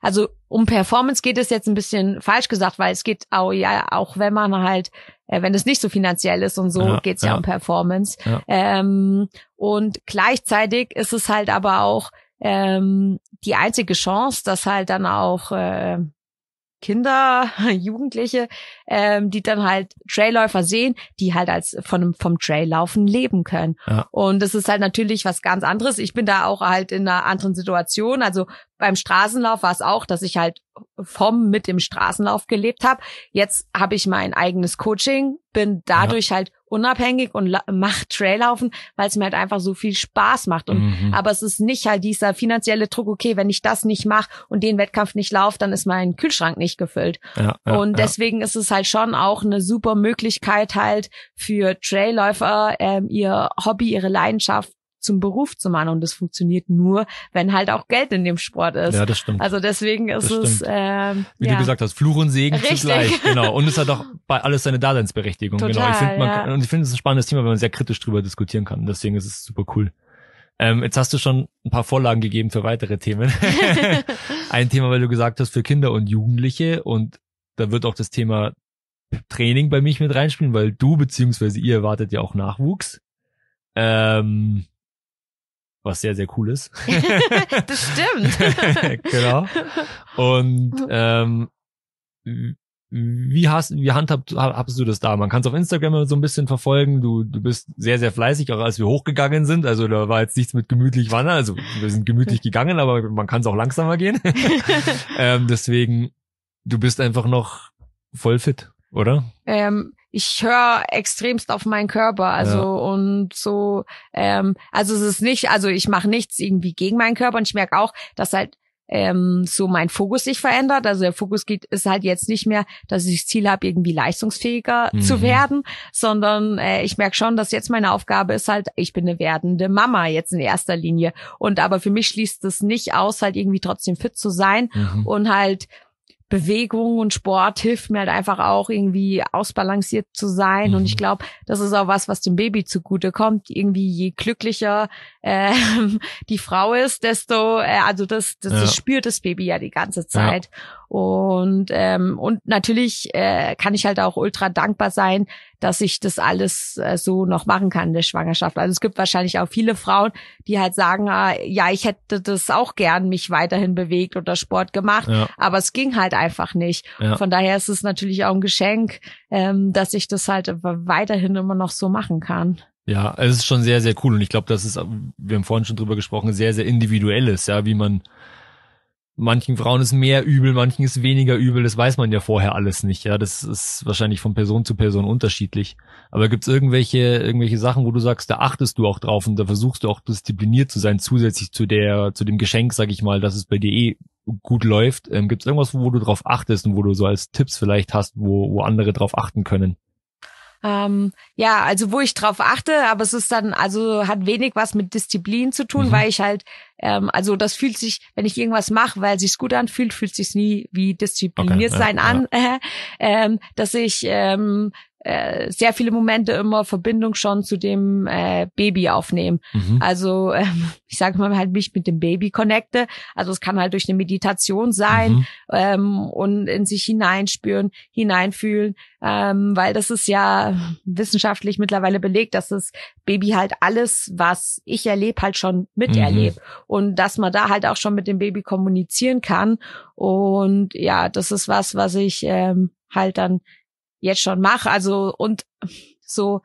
also um Performance geht es jetzt ein bisschen falsch gesagt, weil es geht auch, ja, auch wenn man halt, äh, wenn es nicht so finanziell ist und so, ja, geht's ja, ja, um Performance. Ja. Ähm, und gleichzeitig ist es halt aber auch ähm, die einzige Chance, dass halt dann auch äh, Kinder, Jugendliche, ähm, die dann halt Trailläufer sehen, die halt als von vom Traillaufen leben können. Ja. Und das ist halt natürlich was ganz anderes. Ich bin da auch halt in einer anderen Situation. Also beim Straßenlauf war es auch, dass ich halt vom mit dem Straßenlauf gelebt habe. Jetzt habe ich mein eigenes Coaching, bin dadurch ja. halt unabhängig und macht Trail laufen, weil es mir halt einfach so viel Spaß macht. Und mhm. aber es ist nicht halt dieser finanzielle Druck, okay, wenn ich das nicht mache und den Wettkampf nicht laufe, dann ist mein Kühlschrank nicht gefüllt. Ja, ja, und deswegen ja. ist es halt schon auch eine super Möglichkeit halt für Trailläufer ähm, ihr Hobby, ihre Leidenschaft zum Beruf zu machen. Und das funktioniert nur, wenn halt auch Geld in dem Sport ist. Ja, das stimmt. Also deswegen ist es. Ähm, Wie ja. du gesagt hast, Fluch und Segen Richtig. zugleich. Genau. Und es hat auch bei alles seine Daseinsberechtigung. Total, genau. Ich find, man, ja. Und ich finde es ein spannendes Thema, wenn man sehr kritisch drüber diskutieren kann. Deswegen ist es super cool. Ähm, jetzt hast du schon ein paar Vorlagen gegeben für weitere Themen. ein Thema, weil du gesagt hast, für Kinder und Jugendliche und da wird auch das Thema Training bei mich mit reinspielen, weil du beziehungsweise ihr erwartet ja auch Nachwuchs. Ähm, was sehr, sehr cool ist. das stimmt. genau. Und mhm. ähm, wie hast, wie handhabst hast du das da? Man kann es auf Instagram so ein bisschen verfolgen. Du, du bist sehr, sehr fleißig, auch als wir hochgegangen sind. Also da war jetzt nichts mit gemütlich wandern. Also wir sind gemütlich gegangen, aber man kann es auch langsamer gehen. ähm, deswegen, du bist einfach noch voll fit, oder? Ähm, ich höre extremst auf meinen Körper, also ja. und so, ähm, also es ist nicht, also ich mache nichts irgendwie gegen meinen Körper und ich merke auch, dass halt ähm, so mein Fokus sich verändert. Also der Fokus geht, ist halt jetzt nicht mehr, dass ich das Ziel habe, irgendwie leistungsfähiger mhm. zu werden, sondern äh, ich merke schon, dass jetzt meine Aufgabe ist halt, ich bin eine werdende Mama jetzt in erster Linie. Und aber für mich schließt es nicht aus, halt irgendwie trotzdem fit zu sein mhm. und halt Bewegung und Sport hilft mir halt einfach auch irgendwie ausbalanciert zu sein. Mhm. Und ich glaube, das ist auch was, was dem Baby zugute kommt. Irgendwie je glücklicher äh, die Frau ist, desto, äh, also das, das, ja. das spürt das Baby ja die ganze Zeit. Ja. Und, ähm, und natürlich äh, kann ich halt auch ultra dankbar sein, dass ich das alles äh, so noch machen kann, in der Schwangerschaft. Also es gibt wahrscheinlich auch viele Frauen, die halt sagen, äh, ja, ich hätte das auch gern mich weiterhin bewegt oder Sport gemacht, ja. aber es ging halt einfach nicht. Ja. Von daher ist es natürlich auch ein Geschenk, ähm, dass ich das halt weiterhin immer noch so machen kann. Ja, es ist schon sehr, sehr cool. Und ich glaube, das ist, wir haben vorhin schon drüber gesprochen, sehr, sehr individuelles, ja, wie man manchen Frauen ist mehr übel, manchen ist weniger übel, das weiß man ja vorher alles nicht, ja, das ist wahrscheinlich von Person zu Person unterschiedlich, aber gibt's irgendwelche, irgendwelche Sachen, wo du sagst, da achtest du auch drauf und da versuchst du auch diszipliniert zu sein, zusätzlich zu der, zu dem Geschenk, sag ich mal, dass es bei dir eh gut läuft, ähm, gibt's irgendwas, wo du drauf achtest und wo du so als Tipps vielleicht hast, wo, wo andere drauf achten können? Ähm, ja, also wo ich drauf achte, aber es ist dann, also hat wenig was mit Disziplin zu tun, mhm. weil ich halt, ähm, also das fühlt sich, wenn ich irgendwas mache, weil es sich gut anfühlt, fühlt es sich nie wie diszipliniert okay, sein ja, an, ja. Äh, ähm, dass ich ähm, äh, sehr viele Momente immer Verbindung schon zu dem äh, Baby aufnehmen. Mhm. Also ähm, ich sage mal halt mich mit dem Baby connecte. Also es kann halt durch eine Meditation sein mhm. ähm, und in sich hineinspüren, hineinfühlen, ähm, weil das ist ja wissenschaftlich mittlerweile belegt, dass das Baby halt alles, was ich erlebe, halt schon miterlebt mhm. und dass man da halt auch schon mit dem Baby kommunizieren kann. Und ja, das ist was, was ich ähm, halt dann jetzt schon mache. Also und so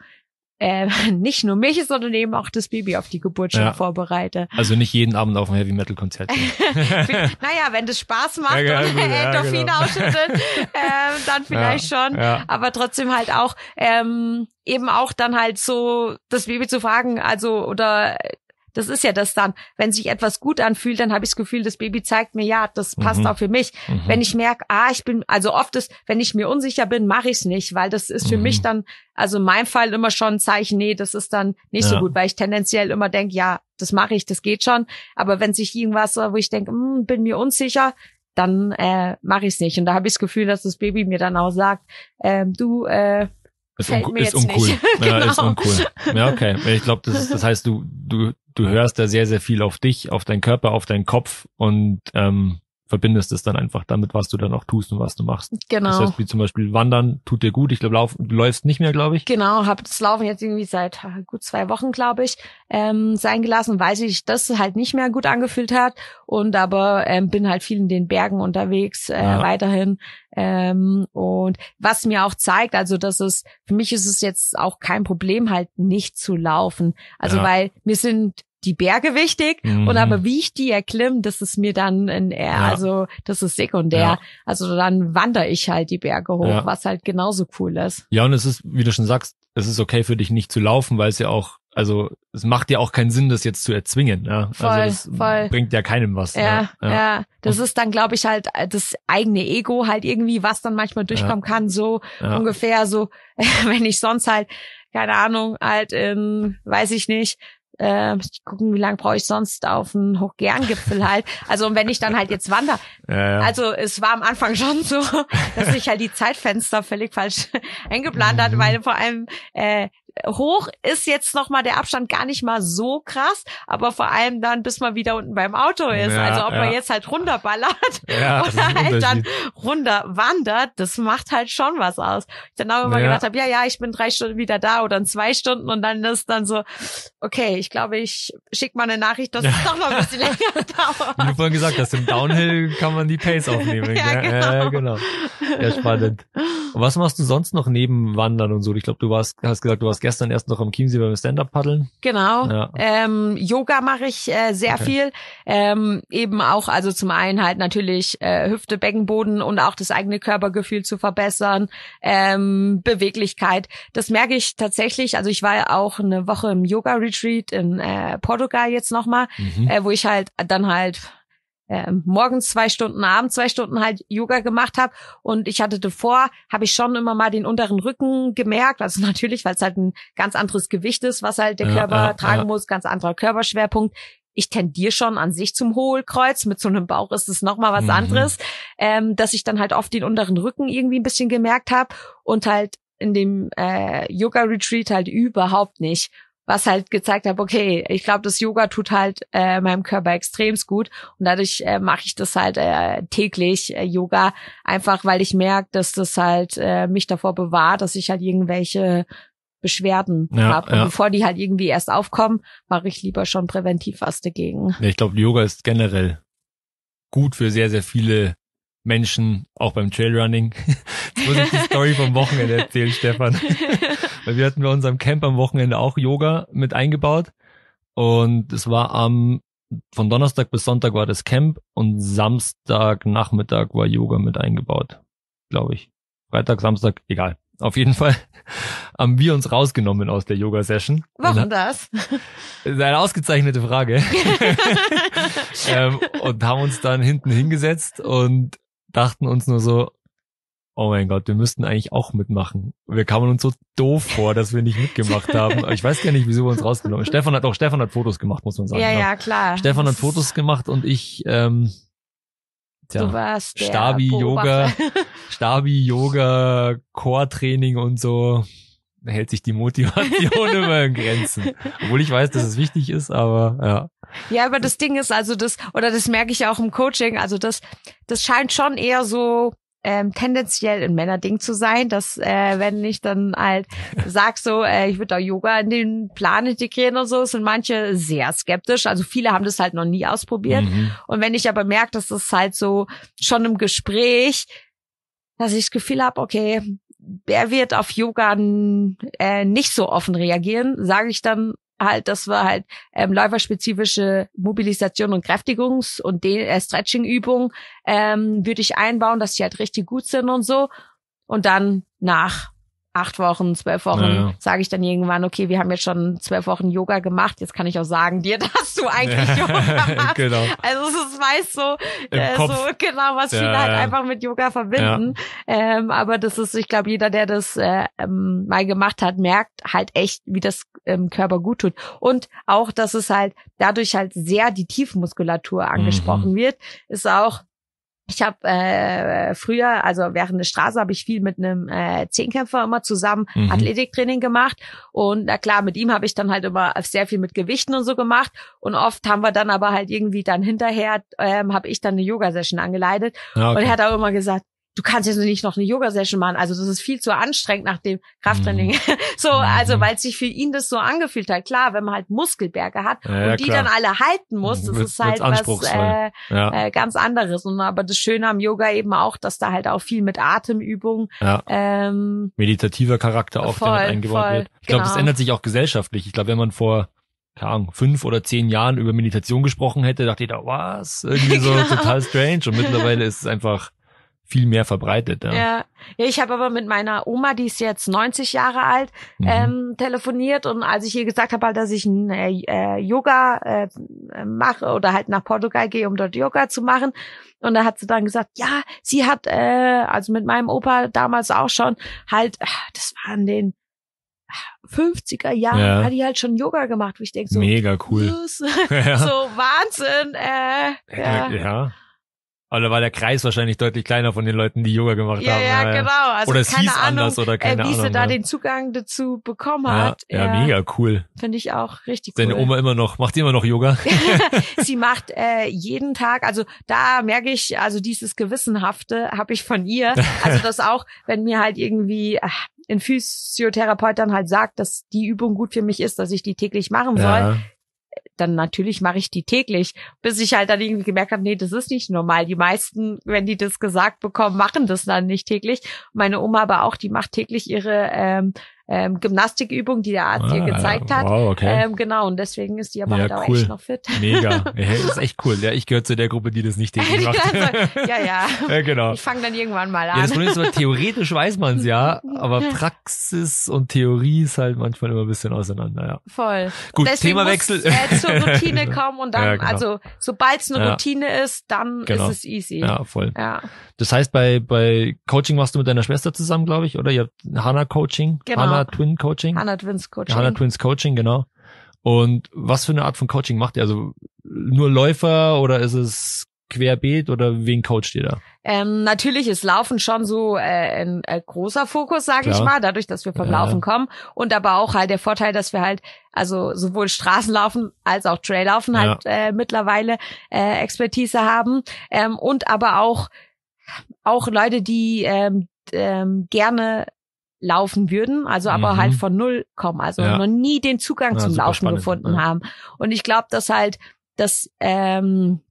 äh, nicht nur mich, sondern eben auch das Baby auf die Geburt schon ja. vorbereite. Also nicht jeden Abend auf ein Heavy Metal Konzert. naja, wenn das Spaß macht ja, genau, und äh, ja, Endorphine genau. ausschüttet, ähm, dann vielleicht ja, schon. Aber trotzdem halt auch ähm, eben auch dann halt so das Baby zu fragen, also oder das ist ja das dann. Wenn sich etwas gut anfühlt, dann habe ich das Gefühl, das Baby zeigt mir, ja, das passt mhm. auch für mich. Mhm. Wenn ich merke, ah, ich bin, also oft ist, wenn ich mir unsicher bin, mache ich es nicht, weil das ist für mhm. mich dann, also in meinem Fall immer schon ein Zeichen, nee, das ist dann nicht ja. so gut, weil ich tendenziell immer denke, ja, das mache ich, das geht schon. Aber wenn sich irgendwas, äh, wo ich denke, hm, bin mir unsicher, dann äh, mache ich es nicht. Und da habe ich das Gefühl, dass das Baby mir dann auch sagt, ähm, du, äh, ist, un ist uncool. genau. ja, ist genau. uncool. Ja, okay. Ich glaube, das, ist, das heißt, du, du du hörst da sehr, sehr viel auf dich, auf deinen Körper, auf deinen Kopf und ähm, verbindest es dann einfach damit, was du dann auch tust und was du machst. Genau. Das heißt, wie zum Beispiel Wandern tut dir gut. Ich glaube, lauf, du läufst nicht mehr, glaube ich. Genau, habe das Laufen jetzt irgendwie seit gut zwei Wochen, glaube ich, ähm, sein gelassen, weil sich das halt nicht mehr gut angefühlt hat. Und aber ähm, bin halt viel in den Bergen unterwegs äh, weiterhin. Ähm, und was mir auch zeigt, also dass es, für mich ist es jetzt auch kein Problem, halt nicht zu laufen. Also ja. weil wir sind die Berge wichtig mhm. und aber wie ich die erklimme, das ist mir dann in, eher, äh, ja. also das ist sekundär. Ja. Also dann wandere ich halt die Berge hoch, ja. was halt genauso cool ist. Ja, und es ist, wie du schon sagst, es ist okay für dich nicht zu laufen, weil es ja auch also es macht ja auch keinen Sinn, das jetzt zu erzwingen. Ja? Ne? Also voll, also das voll. bringt ja keinem was. Ne? Ja, ja. ja. Das ist dann, glaube ich, halt äh, das eigene Ego halt irgendwie, was dann manchmal durchkommen ja. kann, so ja. ungefähr so, wenn ich sonst halt, keine Ahnung, halt in, ähm, weiß ich nicht, äh, muss ich gucken, wie lange brauche ich sonst auf einen Hochgerngipfel halt. Also und wenn ich dann halt jetzt wandere. Ja, ja. Also es war am Anfang schon so, dass ich halt die Zeitfenster völlig falsch eingeplant mhm. hatte, weil mhm. vor allem äh, hoch ist jetzt nochmal der Abstand gar nicht mal so krass, aber vor allem dann, bis man wieder unten beim Auto ist. Ja, also ob ja. man jetzt halt runterballert ja, oder halt dann runter wandert, das macht halt schon was aus. Ich dann auch immer gedacht habe, ja, ja, ich bin drei Stunden wieder da oder in zwei Stunden und dann ist dann so, okay, ich glaube, ich schick mal eine Nachricht, dass es doch noch ein bisschen länger dauert. Wie du vorhin gesagt hast, im Downhill kann man die Pace aufnehmen. ja, genau. genau. Ja, spannend. Und was machst du sonst noch neben Wandern und so? Ich glaube, du warst, hast gesagt, du warst gestern erst noch am Chiemsee beim Stand-Up paddeln. Genau. Ja. Ähm, Yoga mache ich äh, sehr okay. viel. Ähm, eben auch, also zum einen halt natürlich äh, Hüfte, Beckenboden und auch das eigene Körpergefühl zu verbessern, ähm, Beweglichkeit. Das merke ich tatsächlich. Also ich war ja auch eine Woche im Yoga-Retreat in äh, Portugal jetzt nochmal, mhm. äh, wo ich halt dann halt ähm, morgens zwei Stunden, abends zwei Stunden halt Yoga gemacht habe. Und ich hatte davor, habe ich schon immer mal den unteren Rücken gemerkt. Also natürlich, weil es halt ein ganz anderes Gewicht ist, was halt der ja, Körper ja, tragen ja. muss, ganz anderer Körperschwerpunkt. Ich tendiere schon an sich zum Hohlkreuz. Mit so einem Bauch ist es nochmal was mhm. anderes, ähm, dass ich dann halt oft den unteren Rücken irgendwie ein bisschen gemerkt habe und halt in dem äh, Yoga Retreat halt überhaupt nicht was halt gezeigt habe, okay, ich glaube, das Yoga tut halt äh, meinem Körper extremst gut und dadurch äh, mache ich das halt äh, täglich äh, Yoga, einfach weil ich merke, dass das halt äh, mich davor bewahrt, dass ich halt irgendwelche Beschwerden ja, habe. Ja. bevor die halt irgendwie erst aufkommen, mache ich lieber schon präventiv was dagegen. Ich glaube, Yoga ist generell gut für sehr, sehr viele Menschen, auch beim Trailrunning. Jetzt muss ich die Story vom Wochenende erzählen, Stefan. Weil wir hatten bei unserem Camp am Wochenende auch Yoga mit eingebaut. Und es war am, von Donnerstag bis Sonntag war das Camp und Samstag Nachmittag war Yoga mit eingebaut. Glaube ich. Freitag, Samstag, egal. Auf jeden Fall haben wir uns rausgenommen aus der Yoga-Session. Warum das? Das ist Eine ausgezeichnete Frage. ähm, und haben uns dann hinten hingesetzt und dachten uns nur so, oh mein Gott, wir müssten eigentlich auch mitmachen. Wir kamen uns so doof vor, dass wir nicht mitgemacht haben. Ich weiß gar nicht, wieso wir uns rausgenommen haben. Stefan hat auch Stefan hat Fotos gemacht, muss man sagen. Ja, genau. ja, klar. Stefan hat Fotos gemacht und ich, ähm, Tja, du warst Stabi Yoga, Stabi Yoga, Core Training und so hält sich die Motivation immer in Grenzen. Obwohl ich weiß, dass es wichtig ist, aber ja. Ja, aber das Ding ist also das, oder das merke ich auch im Coaching, also das, das scheint schon eher so ähm, tendenziell ein Männerding zu sein, dass äh, wenn ich dann halt sag so, äh, ich würde da Yoga in den Plan integrieren oder so, sind manche sehr skeptisch. Also viele haben das halt noch nie ausprobiert. Mhm. Und wenn ich aber merke, dass das halt so schon im Gespräch, dass ich das Gefühl habe, okay, wer wird auf Yoga äh, nicht so offen reagieren, sage ich dann halt, das war halt ähm, läuferspezifische Mobilisation und Kräftigungs- und De äh, stretching übungen ähm, würde ich einbauen, dass die halt richtig gut sind und so. Und dann nach acht Wochen, zwölf Wochen, ja, ja. sage ich dann irgendwann, okay, wir haben jetzt schon zwölf Wochen Yoga gemacht, jetzt kann ich auch sagen dir, dass du eigentlich Yoga machst. genau. Also es ist meist so, äh, so genau, was ja, viele halt einfach mit Yoga verbinden. Ähm, aber das ist, ich glaube, jeder, der das äh, ähm, mal gemacht hat, merkt halt echt, wie das ähm, Körper gut tut. Und auch, dass es halt dadurch halt sehr die Tiefmuskulatur mhm. angesprochen mhm. wird, ist auch ich habe äh, früher, also während der Straße, habe ich viel mit einem äh, Zehnkämpfer immer zusammen mhm. Athletiktraining gemacht. Und na klar, mit ihm habe ich dann halt immer sehr viel mit Gewichten und so gemacht. Und oft haben wir dann aber halt irgendwie dann hinterher, ähm, habe ich dann eine Yoga-Session angeleitet. Okay. Ah, und er hat auch immer gesagt, du kannst jetzt nicht noch eine Yoga-Session machen. Also das ist viel zu anstrengend nach dem Krafttraining. Mhm. So, also mhm. weil sich für ihn das so angefühlt hat. Klar, wenn man halt Muskelberge hat ja, und die klar. dann alle halten muss, das Mit, ist halt was äh, ja. äh, ganz anderes. Und aber das Schöne am Yoga eben auch, dass da halt auch viel mit Atemübungen, ja. ähm, meditativer Charakter auch voll, damit eingebaut voll, wird. Ich glaube, genau. das ändert sich auch gesellschaftlich. Ich glaube, wenn man vor keine Ahnung, fünf oder zehn Jahren über Meditation gesprochen hätte, dachte jeder, was? Irgendwie so genau. total strange. Und mittlerweile ist es einfach viel mehr verbreitet. Ja, ja. ja ich habe aber mit meiner Oma, die ist jetzt 90 Jahre alt, mhm. ähm, telefoniert und als ich ihr gesagt habe, halt, dass ich ein, äh, äh, Yoga äh, mache oder halt nach Portugal gehe, um dort Yoga zu machen, und da hat sie dann gesagt, ja, sie hat, äh, also mit meinem Opa damals auch schon, halt, ach, das waren den 50er ah, Jahren ja. hat die halt schon Yoga gemacht, wo ich denke so mega cool, so Wahnsinn, äh, äh ja. ja. Aber da war der Kreis wahrscheinlich deutlich kleiner von den Leuten, die Yoga gemacht ja, haben. Ja, ja, genau. Also oder es keine hieß Ahnung, anders oder äh, keine wie Ahnung. Wie sie da ja. den Zugang dazu bekommen hat. Ja, ja mega cool. Finde ich auch richtig cool. Deine Oma immer noch, macht die immer noch Yoga? sie macht äh, jeden Tag, also da merke ich, also dieses Gewissenhafte habe ich von ihr. Also das auch, wenn mir halt irgendwie, ach, ein Physiotherapeut dann halt sagt, dass die Übung gut für mich ist, dass ich die täglich machen soll, ja dann natürlich mache ich die täglich, bis ich halt dann irgendwie gemerkt habe, nee, das ist nicht normal. Die meisten, wenn die das gesagt bekommen, machen das dann nicht täglich. Meine Oma aber auch, die macht täglich ihre ähm, ähm, Gymnastikübung, die der Arzt ah, ihr gezeigt hat. Wow, okay. ähm, genau, und deswegen ist die aber ja, halt cool. echt noch fit. Mega. Ja, ist echt cool. Ja, ich gehöre zu der Gruppe, die das nicht täglich macht. Also, ja, ja. ja genau. Ich fange dann irgendwann mal an. Ja, das Problem ist, aber, theoretisch weiß man es ja, aber Praxis und Theorie ist halt manchmal immer ein bisschen auseinander. Ja. Voll. Gut, Themawechsel. äh, zur Routine kommen und dann, ja, genau. also sobald es eine Routine ist, dann genau. ist es easy. Ja, voll. Ja. Das heißt, bei, bei Coaching warst du mit deiner Schwester zusammen, glaube ich, oder? Ihr habt Hanna Coaching. Genau. Hanna Hannah Twin Coaching? Hannah Twins Coaching. Ja, Hannah Twins Coaching, genau. Und was für eine Art von Coaching macht ihr? Also nur Läufer oder ist es querbeet oder wen coacht ihr da? Ähm, natürlich ist Laufen schon so äh, ein, ein äh, großer Fokus, sage ich mal, dadurch, dass wir vom Laufen kommen und aber auch halt der Vorteil, dass wir halt also sowohl Straßenlaufen als auch Traillaufen ja. halt äh, mittlerweile äh, Expertise haben ähm, und aber auch auch Leute, die ähm, ähm, gerne laufen würden, also aber halt mhm. halt von null kommen, also ja. noch nie den Zugang ja, zum Laufen gefunden haben. Und ich glaube, dass halt, dass ähm,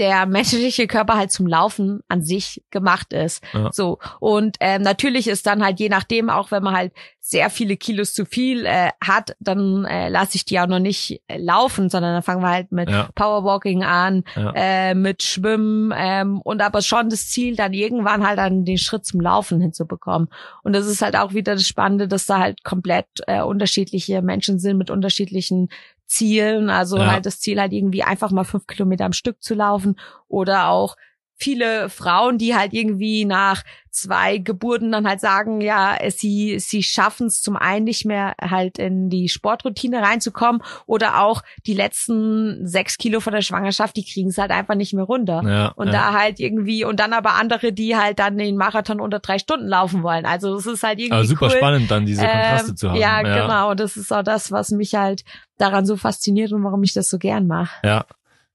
der menschliche Körper halt zum Laufen an sich gemacht ist. Ja. So. Und ähm, natürlich ist dann halt je nachdem, auch wenn man halt sehr viele Kilos zu viel äh, hat, dann äh, lasse ich die auch noch nicht äh, laufen, sondern dann fangen wir halt mit ja. Powerwalking an, ja. äh, mit Schwimmen ähm, und aber schon das Ziel, dann irgendwann halt dann den Schritt zum Laufen hinzubekommen. Und das ist halt auch wieder das Spannende, dass da halt komplett äh, unterschiedliche Menschen sind mit unterschiedlichen Zielen, also ja. halt das Ziel halt irgendwie einfach mal fünf Kilometer am Stück zu laufen oder auch viele Frauen, die halt irgendwie nach zwei Geburten dann halt sagen, ja, sie, sie schaffen es zum einen nicht mehr halt in die Sportroutine reinzukommen oder auch die letzten sechs Kilo von der Schwangerschaft, die kriegen es halt einfach nicht mehr runter. Ja, und ja. da halt irgendwie, und dann aber andere, die halt dann den Marathon unter drei Stunden laufen wollen. Also es ist halt irgendwie. Also super cool. spannend, dann diese ähm, Kontraste ähm, zu haben. Ja, ja, genau. Und das ist auch das, was mich halt daran so fasziniert und warum ich das so gern mache. Ja.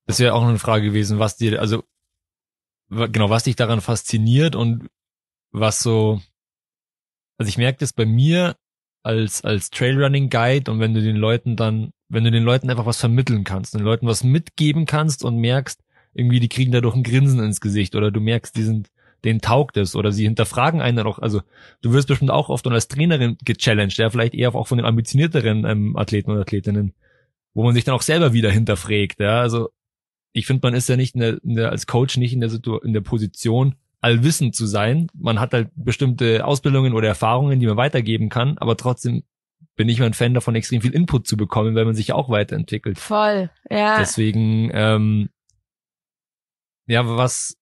Das wäre auch eine Frage gewesen, was dir, also genau, was dich daran fasziniert und was so, also ich merke das bei mir als, als Trailrunning Guide und wenn du den Leuten dann, wenn du den Leuten einfach was vermitteln kannst, den Leuten was mitgeben kannst und merkst, irgendwie, die kriegen dadurch ein Grinsen ins Gesicht oder du merkst, die sind, denen taugt es oder sie hinterfragen einen dann auch, also du wirst bestimmt auch oft und als Trainerin gechallenged, ja, vielleicht eher auch von den ambitionierteren ähm, Athleten und Athletinnen, wo man sich dann auch selber wieder hinterfragt, ja, also ich finde, man ist ja nicht in der, in der, als Coach nicht in der Situ in der Position, allwissend zu sein. Man hat halt bestimmte Ausbildungen oder Erfahrungen, die man weitergeben kann, aber trotzdem bin ich mal ein Fan davon, extrem viel Input zu bekommen, weil man sich ja auch weiterentwickelt. Voll, ja. Deswegen, ähm, ja, was,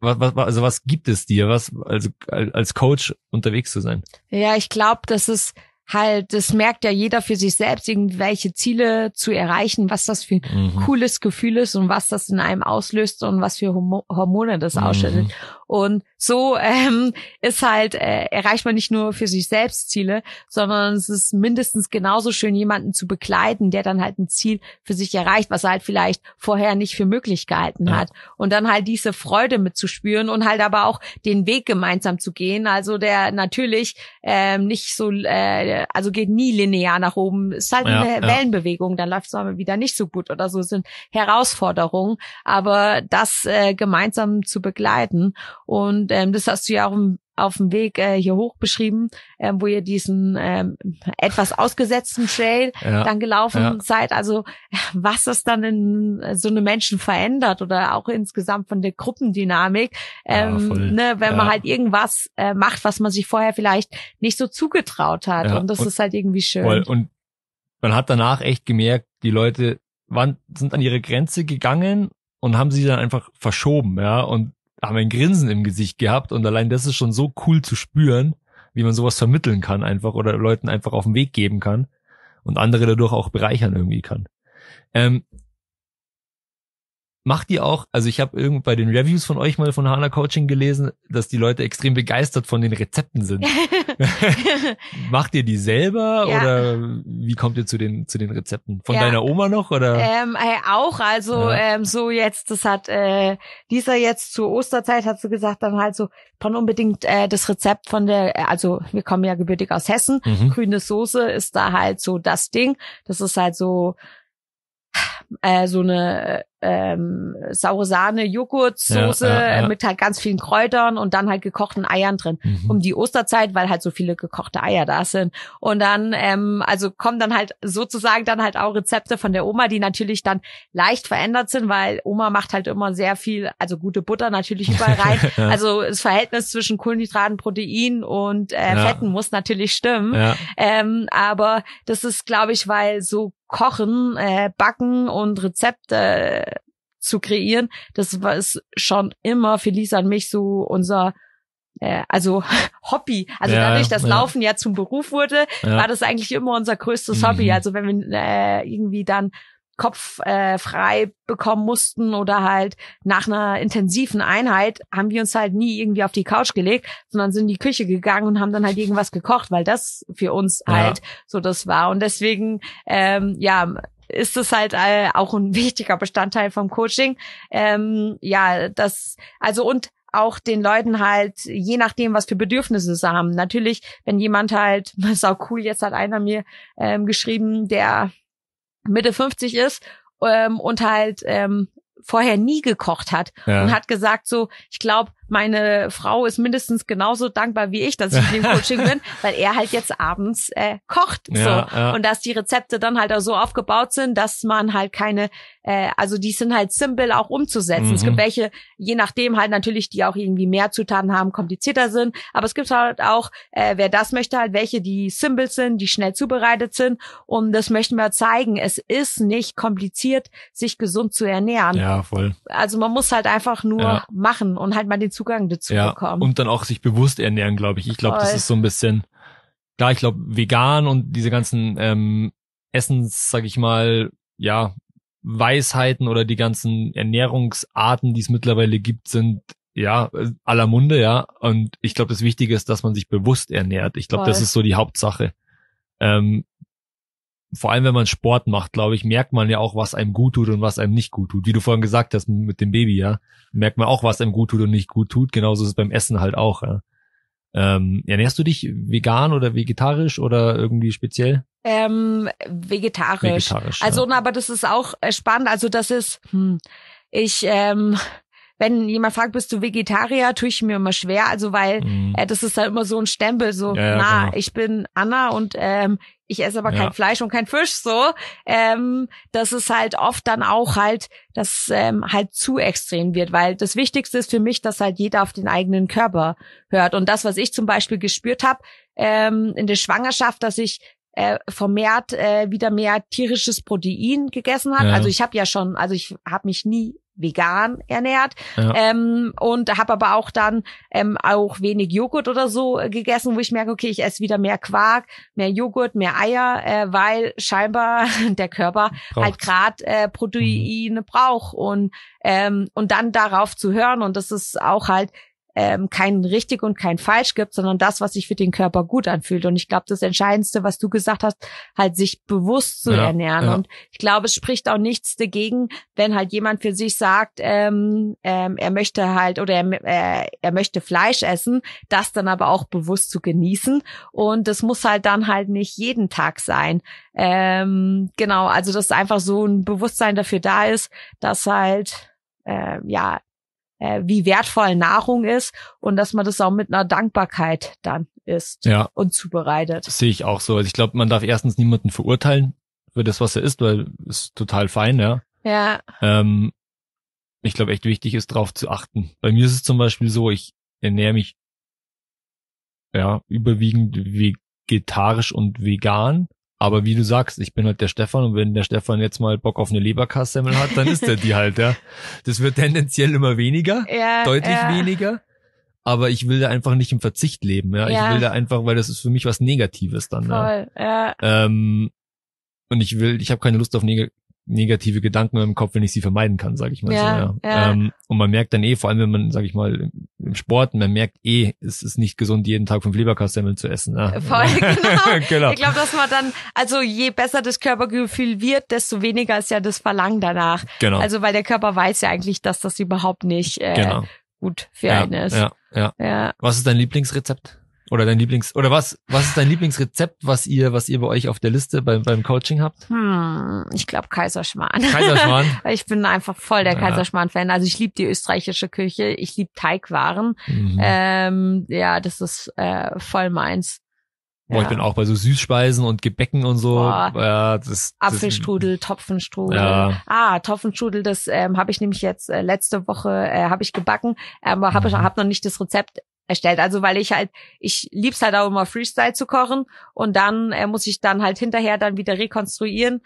was, was, also was gibt es dir, was, also als Coach unterwegs zu sein? Ja, ich glaube, das ist halt, das merkt ja jeder für sich selbst, irgendwelche Ziele zu erreichen, was das für ein mhm. cooles Gefühl ist und was das in einem auslöst und was für Hormone das ausschüttet. Mhm. Und so ähm, ist halt, äh, erreicht man nicht nur für sich selbst Ziele, sondern es ist mindestens genauso schön, jemanden zu begleiten, der dann halt ein Ziel für sich erreicht, was er halt vielleicht vorher nicht für möglich gehalten ja. hat. Und dann halt diese Freude mitzuspüren und halt aber auch den Weg gemeinsam zu gehen. Also der natürlich ähm, nicht so, äh, also geht nie linear nach oben. Es ist halt ja, eine ja. Wellenbewegung, dann läuft es mal wieder nicht so gut oder so. Es sind Herausforderungen, aber das äh, gemeinsam zu begleiten. Und ähm, das hast du ja auch auf dem Weg äh, hier hoch beschrieben, ähm, wo ihr diesen ähm, etwas ausgesetzten Trail ja, dann gelaufen ja. seid. Also was das dann in äh, so einem Menschen verändert oder auch insgesamt von der Gruppendynamik, ähm, ja, ne, wenn man halt irgendwas äh, macht, was man sich vorher vielleicht nicht so zugetraut hat. Und das und, ist halt irgendwie schön. Voll. Und man hat danach echt gemerkt, die Leute waren, sind an ihre Grenze gegangen und haben sie dann einfach verschoben, ja, und haben ein Grinsen im Gesicht gehabt und allein das ist schon so cool zu spüren, wie man sowas vermitteln kann einfach oder Leuten einfach auf den Weg geben kann und andere dadurch auch bereichern irgendwie kann. Ähm, macht ihr auch, also ich habe irgend bei den Reviews von euch mal von Hana Coaching gelesen, dass die Leute extrem begeistert von den Rezepten sind. macht ihr die selber ja. oder wie kommt ihr zu den zu den Rezepten? Von ja. deiner Oma noch oder? Ähm, äh, auch, also ja. ähm, so jetzt, das hat äh, dieser jetzt zur Osterzeit hat sie gesagt, dann halt so von unbedingt äh, das Rezept von der, äh, also wir kommen ja gebürtig aus Hessen, mhm. grüne Soße ist da halt so das Ding. Das ist halt so äh, so eine ähm, saure Sahne, Joghurtsoße ja, ja, ja. mit halt ganz vielen Kräutern und dann halt gekochten Eiern drin. Mhm. Um die Osterzeit, weil halt so viele gekochte Eier da sind. Und dann, ähm, also kommen dann halt sozusagen dann halt auch Rezepte von der Oma, die natürlich dann leicht verändert sind, weil Oma macht halt immer sehr viel, also gute Butter natürlich überall rein. also das Verhältnis zwischen Kohlenhydraten, Protein und äh, Fetten muss natürlich stimmen. Ähm, aber das ist, glaube ich, weil so Kochen, äh, Backen und Rezepte zu kreieren, das war es schon immer für Lisa und mich so unser äh, also Hobby. Also ja, dadurch, dass ja. Laufen ja zum Beruf wurde, ja. war das eigentlich immer unser größtes mhm. Hobby. Also wenn wir äh, irgendwie dann Kopf äh, frei bekommen mussten oder halt nach einer intensiven Einheit haben wir uns halt nie irgendwie auf die Couch gelegt, sondern sind in die Küche gegangen und haben dann halt irgendwas gekocht, weil das für uns ja. halt so das war. Und deswegen, ähm, ja, ist es halt äh, auch ein wichtiger Bestandteil vom Coaching. Ähm, ja, das, also und auch den Leuten halt, je nachdem, was für Bedürfnisse sie haben. Natürlich, wenn jemand halt, ist auch cool, jetzt hat einer mir ähm, geschrieben, der Mitte 50 ist ähm, und halt ähm, vorher nie gekocht hat ja. und hat gesagt so, ich glaube, meine Frau ist mindestens genauso dankbar wie ich, dass ich in dem Coaching bin, weil er halt jetzt abends äh, kocht. so. Ja, ja. Und dass die Rezepte dann halt auch so aufgebaut sind, dass man halt keine, äh, also die sind halt simpel auch umzusetzen. Mhm. Es gibt mhm. welche, je nachdem halt natürlich, die auch irgendwie mehr Zutaten haben, komplizierter sind. Aber es gibt halt auch, äh, wer das möchte, halt welche, die simpel sind, die schnell zubereitet sind. Und das möchten wir zeigen. Es ist nicht kompliziert, sich gesund zu ernähren. Ja, voll. Also man muss halt einfach nur ja. machen und halt mal den Zugang dazu ja, bekommen. Und dann auch sich bewusst ernähren, glaube ich. Ich glaube, das ist so ein bisschen, klar, ich glaube, vegan und diese ganzen ähm, Essens, sag ich mal, ja, Weisheiten oder die ganzen Ernährungsarten, die es mittlerweile gibt, sind ja aller Munde, ja. Und ich glaube, das Wichtige ist, dass man sich bewusst ernährt. Ich glaube, das ist so die Hauptsache. Ähm, vor allem wenn man Sport macht, glaube ich, merkt man ja auch, was einem gut tut und was einem nicht gut tut. Wie du vorhin gesagt hast mit dem Baby, ja, merkt man auch, was einem gut tut und nicht gut tut. Genauso ist es beim Essen halt auch. Ja. Ähm, ernährst du dich vegan oder vegetarisch oder irgendwie speziell? Ähm, vegetarisch. vegetarisch also, ja. aber das ist auch äh, spannend. Also das ist, hm, ich ähm, wenn jemand fragt, bist du Vegetarier, tue ich mir immer schwer. Also weil mhm. äh, das ist halt immer so ein Stempel, so, ja, ja, na, genau. ich bin Anna und ähm, ich esse aber kein Fleisch und kein Fisch, so. Ähm, das ist halt oft dann auch halt, dass ähm, halt zu extrem wird, weil das Wichtigste ist für mich, dass halt jeder auf den eigenen Körper hört. Und das, was ich zum Beispiel gespürt habe ähm, in der Schwangerschaft, dass ich äh, vermehrt äh, wieder mehr tierisches Protein gegessen hat. Ja. Also ich habe ja schon, also ich habe mich nie vegan ernährt ja. ähm, und habe aber auch dann ähm, auch wenig Joghurt oder so äh, gegessen, wo ich merke, okay, ich esse wieder mehr Quark, mehr Joghurt, mehr Eier, äh, weil scheinbar der Körper Braucht's. halt gerade äh, Proteine mhm. braucht und ähm, und dann darauf zu hören und das ist auch halt ähm, kein richtig und kein falsch gibt, sondern das, was sich für den Körper gut anfühlt. Und ich glaube, das Entscheidendste, was du gesagt hast, halt sich bewusst zu ja, ernähren. Ja. Und ich glaube, es spricht auch nichts dagegen, wenn halt jemand für sich sagt, ähm, ähm, er möchte halt oder er, äh, er möchte Fleisch essen, das dann aber auch bewusst zu genießen. Und das muss halt dann halt nicht jeden Tag sein. Ähm, genau, also dass einfach so ein Bewusstsein dafür da ist, dass halt äh, ja äh, wie wertvoll Nahrung ist und dass man das auch mit einer Dankbarkeit dann isst ja. und zubereitet. Das sehe ich auch so. Also ich glaube, man darf erstens niemanden verurteilen für das, was er isst, weil es ist total fein, ja. Ja. Ähm, ich glaube, echt wichtig ist, drauf zu achten. Bei mir ist es zum Beispiel so, ich ernähre mich ja überwiegend vegetarisch und vegan. Aber wie du sagst, ich bin halt der Stefan und wenn der Stefan jetzt mal Bock auf eine Leberkassemmel hat, dann ist er die halt, ja. Das wird tendenziell immer weniger, ja, deutlich ja. weniger. Aber ich will da einfach nicht im Verzicht leben, ja. ja. Ich will da einfach, weil das ist für mich was Negatives dann, Voll, ja. ja. Ähm, und ich will, ich habe keine Lust auf neg negative Gedanken im Kopf, wenn ich sie vermeiden kann, sage ich mal ja, so. Ja. ja. Ähm, und man merkt dann eh, vor allem wenn man, sage ich mal, im Sport, man merkt eh, es ist nicht gesund, jeden Tag fünf Leberkastenmeln zu essen. Ja. Ne? Voll, genau. genau. Ich glaube, dass man dann, also je besser das Körpergefühl wird, desto weniger ist ja das Verlangen danach. Genau. Also weil der Körper weiß ja eigentlich, dass das überhaupt nicht äh, genau. gut für ja, einen ist. Ja, ja. ja. Was ist dein Lieblingsrezept? Oder dein Lieblings oder was was ist dein Lieblingsrezept, was ihr was ihr bei euch auf der Liste beim beim Coaching habt? Hm, ich glaube Kaiserschmarrn. Kaiserschmarrn. ich bin einfach voll der ja. Kaiserschmarrn Fan. Also ich liebe die österreichische Küche, ich liebe Teigwaren. Mhm. Ähm, ja, das ist äh, voll meins. Boah, ja. ich bin auch bei so Süßspeisen und Gebäcken und so. Boah. Ja, das, das Apfelstrudel, das, Topfenstrudel. Ja. Ah, Topfenstrudel, das ähm, habe ich nämlich jetzt äh, letzte Woche äh, habe ich gebacken, aber ähm, habe mhm. hab noch nicht das Rezept erstellt. Also weil ich halt, ich lieb's halt auch immer Freestyle zu kochen und dann äh, muss ich dann halt hinterher dann wieder rekonstruieren,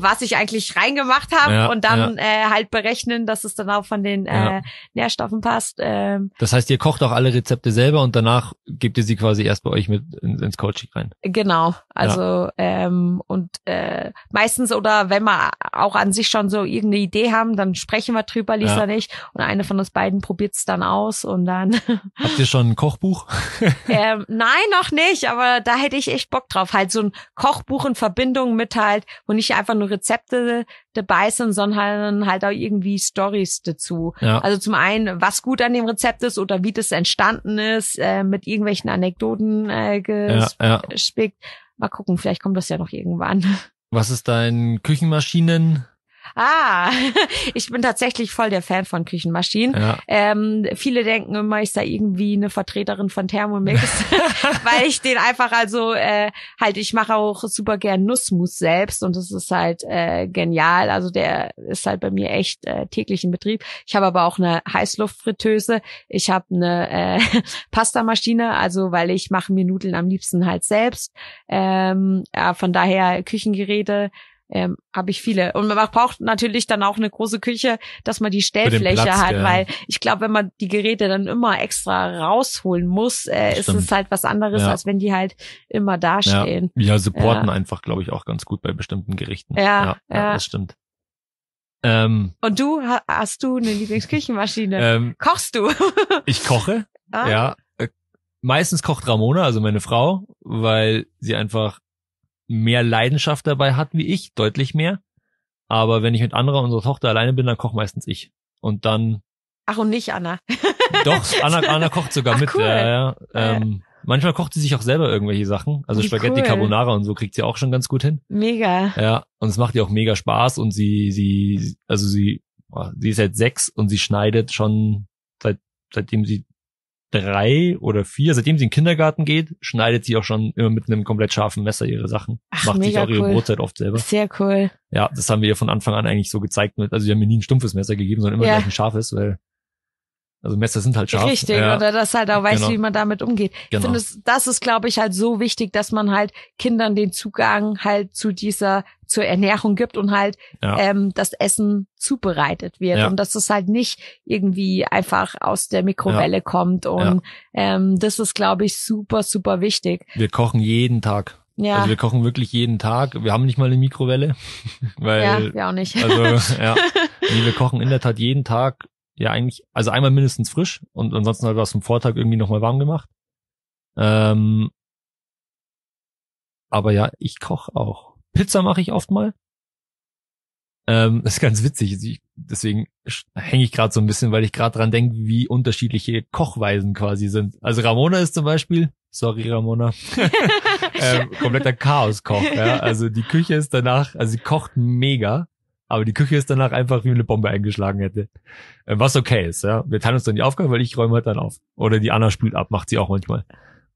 was ich eigentlich reingemacht habe ja, und dann ja. äh, halt berechnen, dass es dann auch von den äh, ja. äh, Nährstoffen passt. Ähm, das heißt, ihr kocht auch alle Rezepte selber und danach gebt ihr sie quasi erst bei euch mit in, ins Coaching rein. Genau, also ähm, und äh, meistens oder wenn wir auch an sich schon so irgendeine Idee haben, dann sprechen wir drüber, Lisa nicht und eine von uns beiden probiert's dann aus und dann. Habt ihr schon ein Kochbuch? ähm, nein, noch nicht, aber da hätte ich echt Bock drauf, halt so ein Kochbuch in Verbindung mit halt, wo nicht einfach nur nur Rezepte dabei sind, sondern halt auch irgendwie Stories dazu. Ja. Also zum einen, was gut an dem Rezept ist oder wie das entstanden ist, äh, mit irgendwelchen Anekdoten äh, gespickt. Ja, ja. Mal gucken, vielleicht kommt das ja noch irgendwann. Was ist dein Küchenmaschinen? Ah, ich bin tatsächlich voll der Fan von Küchenmaschinen. Ja. Ähm, viele denken immer, ich sei irgendwie eine Vertreterin von Thermomix, weil ich den einfach also äh, halt, ich mache auch super gern Nussmus selbst und das ist halt äh, genial. Also der ist halt bei mir echt äh, täglich in Betrieb. Ich habe aber auch eine Heißluftfritteuse, ich habe eine äh, Pastamaschine, also weil ich mache mir Nudeln am liebsten halt selbst. Ähm, ja, von daher Küchengeräte ähm, habe ich viele. Und man braucht natürlich dann auch eine große Küche, dass man die Stellfläche Platz, hat, ja. weil ich glaube, wenn man die Geräte dann immer extra rausholen muss, äh, ist es halt was anderes, ja. als wenn die halt immer dastehen. Ja, ja supporten einfach, glaube ich, auch ganz gut bei bestimmten Gerichten. Ja, ja, das stimmt. Ähm, Und du, hast du eine Lieblingsküchenmaschine? Ähm, Kochst du? ich koche, ah. ja. Äh, meistens kocht Ramona, also meine Frau, weil sie einfach mehr Leidenschaft dabei hat wie ich, deutlich mehr. Aber wenn ich mit anderer unserer Tochter alleine bin, dann koche meistens ich. Und dann. Ach, und nicht Anna. Doch, Anna, Anna kocht sogar Ach, mit. Cool. Ja, ah, ja. Ähm, manchmal kocht sie sich auch selber irgendwelche Sachen. Also Wie Spaghetti cool. Carbonara und so kriegt sie auch schon ganz gut hin. Mega. Ja, und es macht ihr auch mega Spaß und sie, sie, also sie, sie ist seit sechs und sie schneidet schon seit, seitdem sie drei oder vier, seitdem sie in den Kindergarten geht, schneidet sie auch schon immer mit einem komplett scharfen Messer ihre Sachen. Ach, Macht sich auch ihre cool. Brotzeit oft selber. Sehr cool. Ja, das haben wir ihr von Anfang an eigentlich so gezeigt. Also wir haben mir nie ein stumpfes Messer gegeben, sondern immer ja. gleich ein scharfes, weil also Messer sind halt scharf. Richtig, ja. oder dass halt auch weißt, genau. wie man damit umgeht. Genau. Ich finde, das, ist, glaube ich, halt so wichtig, dass man halt Kindern den Zugang halt zu dieser, zur Ernährung gibt und halt ja. ähm, das Essen zubereitet wird. Ja. Und dass es halt nicht irgendwie einfach aus der Mikrowelle kommt. Und ähm, das ist, glaube ich, super, super wichtig. Wir kochen jeden Tag. Ja. Also wir kochen wirklich jeden Tag. Wir haben nicht mal eine Mikrowelle. Weil, ja, wir auch nicht. Also ja, nee, wir kochen in der Tat jeden Tag ja eigentlich, also einmal mindestens frisch und ansonsten halt was vom Vortag irgendwie nochmal warm gemacht. Ähm, aber ja, ich koche auch. Pizza mache ich oft mal. Ähm, das ist ganz witzig. Ich, deswegen hänge ich gerade so ein bisschen, weil ich gerade dran denke, wie unterschiedliche Kochweisen quasi sind. Also Ramona ist zum Beispiel, sorry Ramona, ähm, kompletter Chaoskoch. Ja? Also die Küche ist danach, also sie kocht mega. Aber die Küche ist danach einfach wie eine Bombe eingeschlagen hätte. Äh, was okay ist, ja. Wir teilen uns dann die Aufgabe, weil ich räume halt dann auf. Oder die Anna spült ab, macht sie auch manchmal.